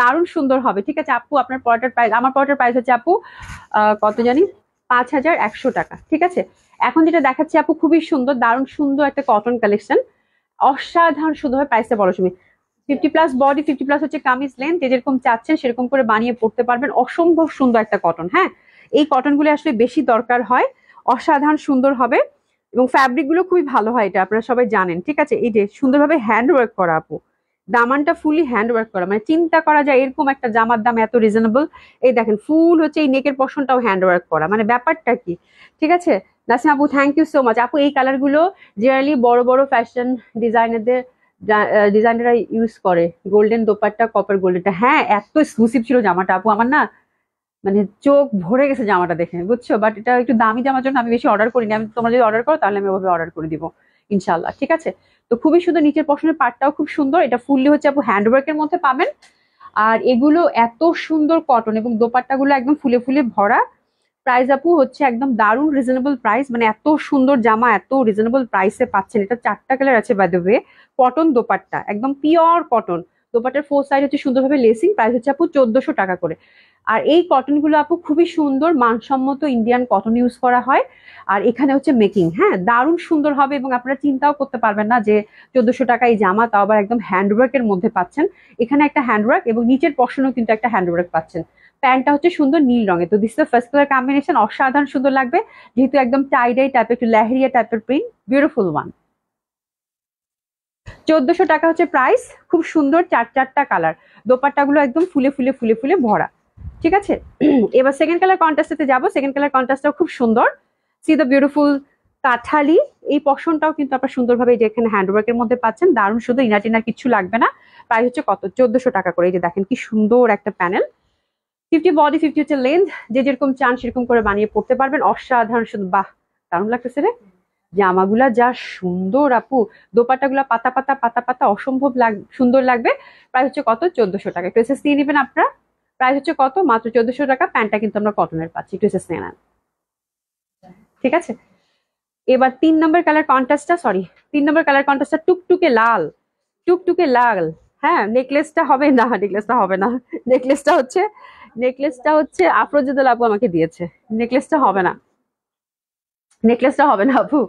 দারুণ সুন্দর হবে ঠিক আছে আপু আপনার পরটার প্রাইস আমার পরটার প্রাইস হচ্ছে আপু কত জানি পাঁচ হাজার একশো টাকা ঠিক আছে এখন যেটা দেখাচ্ছি আপু খুবই সুন্দর দারুণ সুন্দর একটা কটন কালেকশন অসাধারণ সুন্দরভাবে প্রাইসটা বড় তুমি fifty plus body fifty plus হচ্ছে কামিজ লেন্থ যেরকম চাচ্ছেন সেরকম করে বানিয়ে পড়তে পারবেন অসম্ভব সুন্দর একটা কটন হ্যাঁ এই কটনগুলি আসলে বেশি দরকার হয় অসাধারণ সুন্দর হবে এবং ফ্যাব্রিকগুলো খুবই ভালো হয় এটা আপনারা সবাই জানেন ঠিক আছে এই যে সুন্দরভাবে হ্যান্ড ওয়ার্ক করা আপু দামানটা ফুলি হ্যান্ড ওয়ার্ক করা মানে চিন্তা করা যায় এরকম একটা জামার দাম এত রিজনেবল এই দেখেন ফুল হচ্ছে এই নেকের পশনটাও হ্যান্ড ওয়ার্ক করা মানে ব্যাপারটা কি ঠিক আছে নাসিম আপু থ্যাংক ইউ সো মাচ আপু এই কালারগুলো জেনারেলি বড় বড় ফ্যাশন ডিজাইনারদের ডিজাইনাররা ইউজ করে গোল্ডেন দোপারটা কপার গোল্ডেনটা হ্যাঁ এত এক্সক্লুসিভ ছিল জামাটা আপু আমার না মানে চোখ ভরে গেছে জামাটা দেখে বুঝছো বাট এটা একটু দামি জামার জন্য আমি বেশি অর্ডার করিনি আমি তোমরা যদি অর্ডার করো তাহলে আমি ওভাবে অর্ডার করে দিব ইনশাল্লাহ ঠিক আছে তো খুবই সুন্দর নিচের পশনের পার্টটাও খুব সুন্দর এটা ফুললি হচ্ছে আপু হ্যান্ডওয়ার্কের মধ্যে পাবেন আর এগুলো এত সুন্দর কটন এবং দোপাট্টাগুলো একদম ফুলে ফুলে ভরা প্রাইস আপু হচ্ছে একদম দারুণ রিজনেবল প্রাইস মানে এত সুন্দর জামা এত রিজনেবল প্রাইসে পাচ্ছেন এটা চারটা কালার আছে by the way cotton dupatta একদম পিওর কটন দোপাটার ফোর সাইড হচ্ছে সুন্দরভাবে লেসিং প্রাইস হচ্ছে আপু চোদ্দশো টাকা করে আর এই কটনগুলো আপু খুবই সুন্দর মানসম্মত ইন্ডিয়ান কটন ইউজ করা হয় আর এখানে হচ্ছে মেকিং হ্যাঁ দারুণ সুন্দর হবে এবং আপনারা চিন্তাও করতে পারবেন না যে চোদ্দশো টাকা এই জামা তাও আবার একদম হ্যান্ডওয়ার্কের মধ্যে পাচ্ছেন এখানে একটা হ্যান্ডওয়ার্ক এবং নিচের পশনও কিন্তু একটা হ্যান্ডওয়ার্ক পাচ্ছেন প্যান্টটা হচ্ছে সুন্দর নীল রঙের তো this the first colour combination অসাধারণ সুন্দর লাগবে যেহেতু একদম টাইডাই টাইপের একটু লেহেরিয়া টাইপের প্রিন্ট বিউটিফুল ওয়ান চোদ্দশো টাকা হচ্ছে প্রাইস খুব সুন্দর চার চারটা কালার দোপাট্টাগুলো একদম ফুলে ফুলে ফুলে ফুলে ভরা ঠিক আছে এবার সেকেন্ড কালার কন্টাস্টে যাবো সেকেন্ড কালার কন্ট্রাস্টটাও খুব সুন্দর সি দ্য বিউটিফুল কাঁঠালি এই পশনটাও কিন্তু আপনার সুন্দরভাবে যে এখানে হ্যান্ডওয়ার্কের মধ্যে পাচ্ছেন দারুণ শুধু ইনার কিছু লাগবে না প্রাইস হচ্ছে কত চোদ্দশো টাকা করে এই যে দেখেন কি সুন্দর একটা প্যানেল ফিফটি বডি ফিফটি হচ্ছে লেন্থ যে যেরকম চান সেরকম করে বানিয়ে পড়তে পারবেন অসাধারণ শুধু বাহ দারুণ লাগতেছে রে জামাগুলা যা সুন্দর আপু দোপাটাগুলা পাতা পাতা পাতা পাতা অসম্ভব লাগ সুন্দর লাগবে প্রায় হচ্ছে কত চোদ্দশো টাকা একটু এসএস দিয়ে নেবেন আপনারা প্রাইস হচ্ছে কত মাত্র চোদ্দোশো টাকা প্যান্টটা কিন্তু আমরা কটনের পাচ্ছি একটু এসএস নিয়ে নেন ঠিক আছে এবার তিন নম্বর কালার কন্ট্রাস্টটা সরি তিন নম্বর কালার কন্ট্রাস্টটা টুকটুকে লাল টুকটুকে লাল হ্যাঁ নেকলেসটা হবে না নেকলেসটা হবে না নেকলেসটা হচ্ছে নেকলেসটা হচ্ছে আফরোজিদুল আপু আমাকে দিয়েছে নেকলেসটা হবে না নেকলেসটা হবে না আপু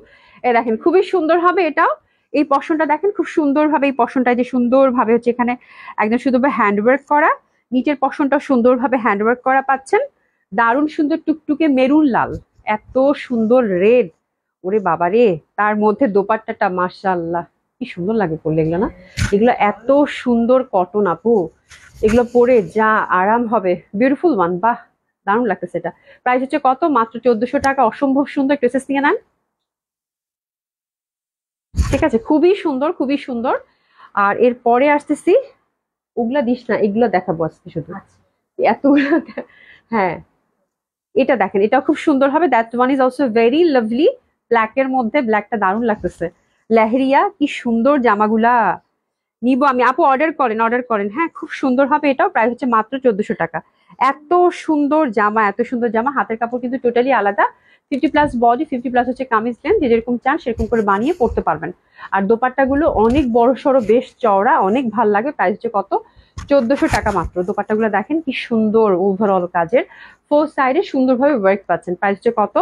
এ দেখেন খুবই সুন্দর হবে এটাও এই পশনটা দেখেন খুব সুন্দরভাবে এই পশনটা যে সুন্দরভাবে হচ্ছে এখানে একদম শুধু হ্যান্ডওয়ার্ক করা নিচের পশনটা সুন্দরভাবে হ্যান্ডওয়ার্ক করা পাচ্ছেন দারুণ সুন্দর টুকটুকে মেরুন লাল এত সুন্দর রেড ওরে বাবা রে তার মধ্যে দোপাট্টাটা মার্শাল্লাহ কি সুন্দর লাগে পড়লে এগুলো না এগুলো এত সুন্দর কটন আপু এগুলো পরে যা আরাম হবে বিউটিফুল ওয়ান বাহ দারুণ লাগতেছে এটা প্রাইস হচ্ছে কত মাত্র চোদ্দশো টাকা অসম্ভব সুন্দর ড্রেসেস নিয়ে নেন ঠিক আছে খুবই সুন্দর খুবই সুন্দর আর এর পরে আসতেছি ওগুলা দিস না এগুলো দেখাবো আজকে শুধু আচ্ছা। এতগুলো হ্যাঁ এটা দেখেন এটা খুব সুন্দর হবে that one is also very lovely black এর মধ্যে ব্ল্যাকটা দারুণ লাগতেছে লেহেরিয়া কি সুন্দর জামাগুলা নিব আমি আপু অর্ডার করেন অর্ডার করেন হ্যাঁ খুব সুন্দর হবে এটাও প্রাইস হচ্ছে মাত্র চোদ্দশো টাকা এত সুন্দর জামা এত সুন্দর জামা হাতের কাপড় কিন্তু টোটালি আলাদা fifty plus body fifty plus হচ্ছে কামিজ দেন যে যেরকম চান সেরকম করে বানিয়ে পড়তে পারবেন আর দোপাট্টাগুলো অনেক বড় সড়ো বেশ চওড়া অনেক ভাল লাগে প্রাইস যে কত চোদ্দশো টাকা মাত্র দোপাট্টাগুলো দেখেন কি সুন্দর ওভারঅল কাজের ফোর সাইডে সুন্দরভাবে ওয়ার্ক পাচ্ছেন প্রাইস যে কত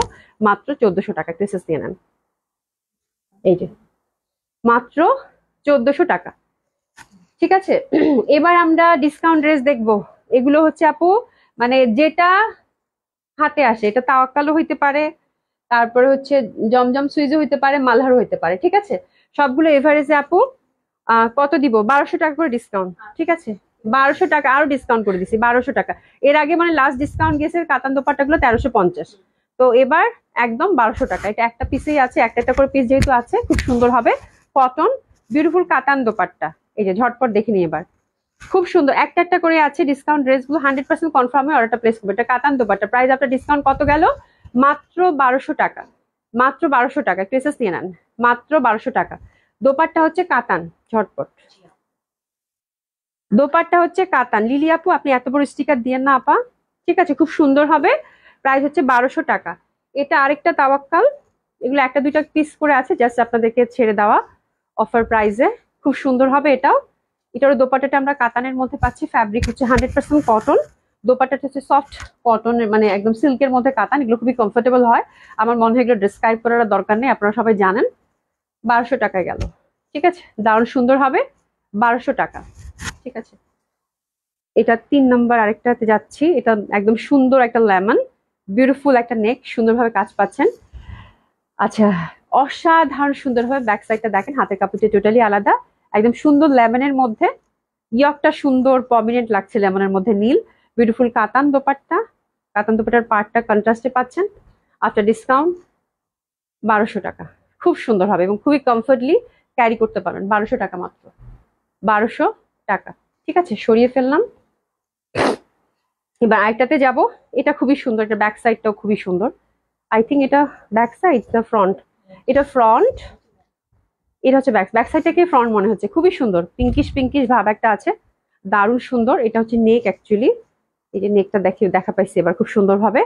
মাত্র চোদ্দশো টাকা ক্রেসেস দিয়ে নেন এই যে মাত্র চোদ্দশো টাকা ঠিক আছে এবার আমরা ডিসকাউন্ট রেস দেখবো এগুলো হচ্ছে আপু মানে যেটা হাতে আসে এটা তাওয়াকালও হইতে পারে তারপরে হচ্ছে জমজম সুইজও হইতে পারে মালহারও হইতে পারে ঠিক আছে সবগুলো এভারেজে আপু কত দিব বারোশো টাকা করে ডিসকাউন্ট ঠিক আছে বারোশো টাকা আরো ডিসকাউন্ট করে দিছি বারোশো টাকা এর আগে মানে লাস্ট ডিসকাউন্ট গেছে কাতান দোপাটা গুলো তেরোশো পঞ্চাশ তো এবার একদম বারোশো টাকা এটা একটা পিসেই আছে একটা একটা করে পিস যেহেতু আছে খুব সুন্দর হবে কটন বিউটিফুল কাতান দোপাট্টা এই যে ঝটপট দেখে নিই এবার খুব সুন্দর একটা একটা করে আছে ডিসকাউন্ট ড্রেসগুলো হান্ড্রেড পার্সেন্ট কনফার্ম হয় অর্ডারটা প্লেস করবে এটা কাতান দোপাটা প্রাইস আপনার ডিসকাউন্ট কত গেল মাত্র বারোশো টাকা মাত্র বারোশো টাকা ক্রেসেস নিয়ে নেন মাত্র বারোশো টাকা দোপারটা হচ্ছে কাতান ঝটপট দোপারটা হচ্ছে কাতান লিলি আপু আপনি এত বড় স্টিকার দিয়ে না আপা ঠিক আছে খুব সুন্দর হবে প্রাইস হচ্ছে বারোশো টাকা এটা আরেকটা তাওয়াক্কাল এগুলো একটা দুইটা পিস করে আছে জাস্ট আপনাদেরকে ছেড়ে দেওয়া অফার প্রাইসে খুব সুন্দর হবে এটাও এটার দোপাটাটা আমরা কাতানের মধ্যে পাচ্ছি ফ্যাব্রিক হচ্ছে হান্ড্রেড পার্সেন্ট কটন দোপাটাটা হচ্ছে সফট কটন মানে একদম সিল্কের মধ্যে কাতান এগুলো খুবই কমফোর্টেবল হয় আমার মনে হয় এগুলো ডিসক্রাইব করার দরকার নেই আপনারা সবাই জানেন বারোশো টাকায় গেল ঠিক আছে দারুণ সুন্দর হবে বারোশো টাকা ঠিক আছে এটা তিন নম্বর আরেকটাতে যাচ্ছি এটা একদম সুন্দর একটা লেমন বিউটিফুল একটা নেক সুন্দরভাবে কাজ পাচ্ছেন আচ্ছা অসাধারণ সুন্দরভাবে ব্যাক সাইডটা দেখেন হাতের কাপড়টা টোটালি আলাদা একদম সুন্দর লেমনের মধ্যে ইয়কটা সুন্দর পমিনেন্ট লাগছে লেমনের মধ্যে নীল বিউটিফুল কাতান দোপাট্টা কাতান দোপাট্টার পার্টটা কন্ট্রাস্টে পাচ্ছেন আফটার ডিসকাউন্ট বারোশো টাকা খুব সুন্দর হবে এবং খুবই কমফোর্টলি ক্যারি করতে পারবেন বারোশো টাকা মাত্র বারোশো টাকা ঠিক আছে সরিয়ে ফেললাম এবার আরেকটাতে যাব এটা খুবই সুন্দর এটা ব্যাক সাইডটাও খুবই সুন্দর আই থিঙ্ক এটা ব্যাক সাইড দ্য ফ্রন্ট এটা ফ্রন্ট এটা হচ্ছে ব্যাক ব্যাক সাইডটা ফ্রন্ট মনে হচ্ছে খুবই সুন্দর পিঙ্কিশ পিঙ্কিশ ভাব একটা আছে দারুণ সুন্দর এটা হচ্ছে নেক অ্যাকচুয়ালি এই যে নেকটা দেখি দেখা পাইছি এবার খুব সুন্দরভাবে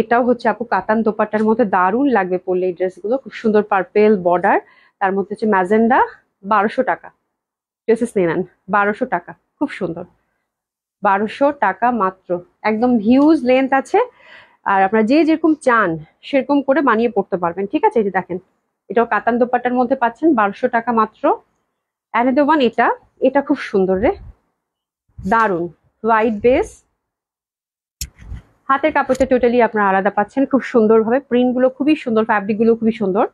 এটাও হচ্ছে আপু কাতান দোপাট্টার মধ্যে দারুণ লাগবে পড়লে এই ড্রেসগুলো খুব সুন্দর পার্পেল বর্ডার তার মধ্যে হচ্ছে ম্যাজেন্ডা বারোশো টাকা ড্রেসেস নিয়ে নেন বারোশো টাকা খুব সুন্দর বারোশো টাকা মাত্র একদম হিউজ লেন্থ আছে আর আপনারা যে যেরকম চান সেরকম করে বানিয়ে পড়তে পারবেন ঠিক আছে এই যে দেখেন এটাও কাতান দোপাট্টার মধ্যে পাচ্ছেন বারোশো টাকা মাত্র অ্যানাদো এটা এটা খুব সুন্দর রে দারুন হোয়াইট বেস হাতের কাপড়টা টোটালি আপনারা আলাদা পাচ্ছেন খুব সুন্দরভাবে প্রিন্টগুলো খুবই সুন্দর ফ্যাব্রিকগুলো খুবই সুন্দর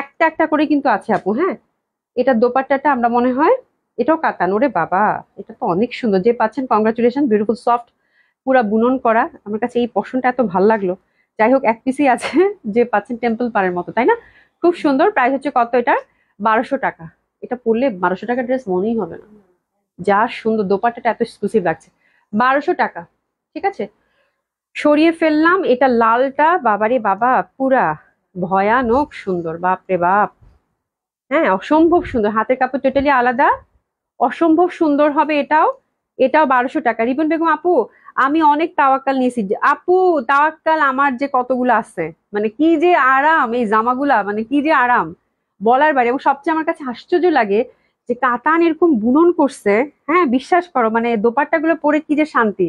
একটা একটা করে কিন্তু আছে আপু হ্যাঁ এটা দোপাট্টাটা আমরা মনে হয় এটাও কাতান ওরে বাবা এটা তো অনেক সুন্দর যে পাচ্ছেন কংগ্রাচুলেশন বিউটিফুল সফট পুরা বুনন করা আমার কাছে এই পশনটা এত ভাল লাগলো যাই হোক এক পিসই আছে যে পাচ্ছেন টেম্পল পারের মতো তাই না খুব সুন্দর প্রাইস হচ্ছে কত এটা বারোশো টাকা এটা পড়লে বারোশো টাকা ড্রেস মনেই হবে না যা সুন্দর দোপাটাটা এত এক্সক্লুসিভ লাগছে বারোশো টাকা ঠিক আছে সরিয়ে ফেললাম এটা লালটা বাবারে বাবা পুরা ভয়ানক সুন্দর বাপ রে বাপ হ্যাঁ অসম্ভব সুন্দর হাতের কাপড় টোটালি আলাদা অসম্ভব সুন্দর হবে এটাও এটাও বারোশো টাকা রিবন বেগম আপু আমি অনেক তাওয়াক্কাল নিয়েছি আপু তাওয়াক্কাল আমার যে কতগুলো আছে মানে কি যে আরাম এই জামাগুলা মানে কি যে আরাম বলার বাইরে এবং সবচেয়ে আমার কাছে আশ্চর্য লাগে যে কাতান এরকম বুনন করছে হ্যাঁ বিশ্বাস করো মানে দোপারটা গুলো পরে কি যে শান্তি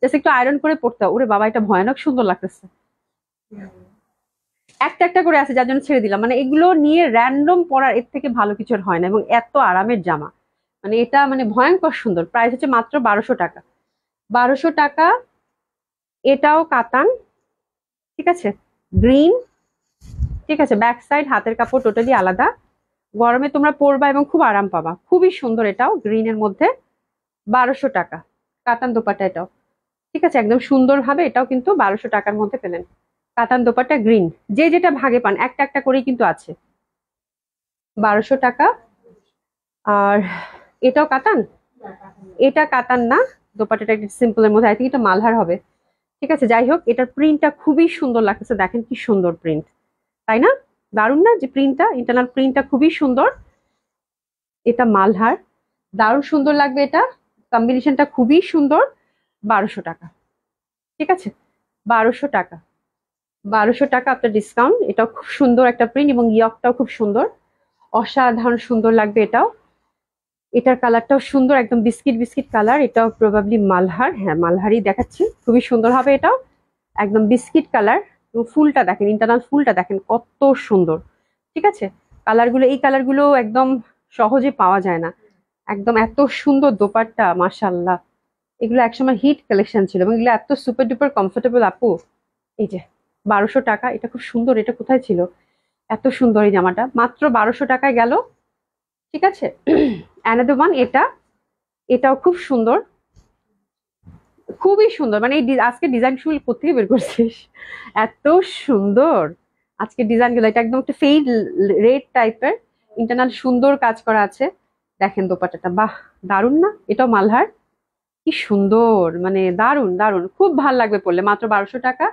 জাস্ট একটু আয়রন করে পড়তে ওরে বাবা এটা ভয়ানক সুন্দর লাগতেছে একটা একটা করে আছে যার জন্য ছেড়ে দিলাম মানে এগুলো নিয়ে র্যান্ডম পড়ার এর থেকে ভালো কিছু হয় না এবং এত আরামের জামা মানে এটা মানে ভয়ঙ্কর সুন্দর প্রাইস হচ্ছে মাত্র বারোশো টাকা বারোশো টাকা এটাও কাতান ঠিক আছে গ্রিন ঠিক আছে ব্যাক সাইড হাতের কাপড় টোটালি আলাদা গরমে তোমরা পরবা এবং খুব আরাম পাবা খুবই সুন্দর এটাও গ্রিনের মধ্যে বারোশো টাকা কাতান দোপাটা এটাও ঠিক আছে একদম সুন্দরভাবে এটাও কিন্তু বারোশো টাকার মধ্যে পেলেন কাতান দোপাটা গ্রিন যে যেটা ভাগে পান একটা একটা করেই কিন্তু আছে বারোশো টাকা আর এটাও কাতান এটা কাতান না দোপাটাটা একটা সিম্পলের মধ্যে আই থিঙ্ক এটা মালহার হবে ঠিক আছে যাই হোক এটার প্রিন্টটা খুবই সুন্দর লাগতেছে দেখেন কি সুন্দর প্রিন্ট তাই না দারুণ না যে প্রিন্টটা ইন্টারনাল প্রিন্টটা খুবই সুন্দর এটা মালহার দারুণ সুন্দর লাগবে এটা কম্বিনেশনটা খুবই সুন্দর বারোশো টাকা ঠিক আছে বারোশো টাকা বারোশো টাকা আপনার ডিসকাউন্ট এটাও খুব সুন্দর একটা প্রিন্ট এবং ইয়কটাও খুব সুন্দর অসাধারণ সুন্দর লাগবে এটাও এটার কালারটাও সুন্দর একদম বিস্কিট বিস্কিট কালার এটাও প্রবাবলি মালহার হ্যাঁ মালহারই দেখাচ্ছি খুবই সুন্দর হবে এটাও একদম বিস্কিট কালার এবং ফুলটা দেখেন ইন্টারনাল ফুলটা দেখেন কত সুন্দর ঠিক আছে কালারগুলো এই কালারগুলো একদম সহজে পাওয়া যায় না একদম এত সুন্দর দোপারটা মাশাল্লাহ এগুলো একসময় হিট কালেকশন ছিল এবং এগুলো এত সুপার ডুপার কমফোর্টেবল আপু এই যে বারোশো টাকা এটা খুব সুন্দর এটা কোথায় ছিল এত সুন্দর এই জামাটা মাত্র বারোশো টাকায় গেল ঠিক আছে অ্যানাদার ওয়ান এটা এটাও খুব সুন্দর খুবই সুন্দর মানে এই আজকে ডিজাইনগুলো কোথেকে বের করছিস এত সুন্দর আজকে ডিজাইনগুলো এটা একদম একটা ফেড রেড টাইপের ইন্টারনাল সুন্দর কাজ করা আছে দেখেন দোপাটাটা বাহ দারুণ না এটাও মালহার কি সুন্দর মানে দারুণ দারুণ খুব ভাল লাগবে পড়লে মাত্র বারোশো টাকা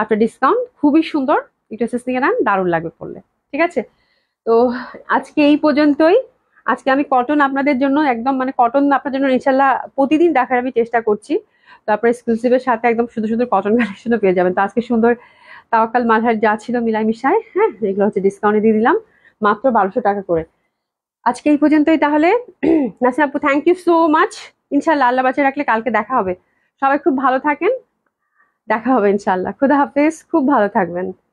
আপনার ডিসকাউন্ট খুবই সুন্দর ইউটিউব থেকে নেন দারুণ লাগবে পড়লে ঠিক আছে তো আজকে এই পর্যন্তই আজকে আমি কটন আপনাদের জন্য একদম মানে কটন আপনার জন্য ইনশাল্লাহ প্রতিদিন দেখার আমি চেষ্টা করছি তো আপনার এক্সক্লুসিভের সাথে একদম সুন্দর সুন্দর কটন কালেকশনও পেয়ে যাবেন তো আজকে সুন্দর তাওয়াক্কাল মালহার যা ছিল মিলাই মিশায় হ্যাঁ এগুলো হচ্ছে ডিসকাউন্টে দিয়ে দিলাম মাত্র বারোশো টাকা করে আজকে এই পর্যন্তই তাহলে নাসিন আপু থ্যাংক ইউ সো মাচ ইনশাল্লাহ আল্লাহ বাঁচিয়ে রাখলে কালকে দেখা হবে সবাই খুব ভালো থাকেন দেখা হবে ইনশাল্লাহ খুদা হাফেজ খুব ভালো থাকবেন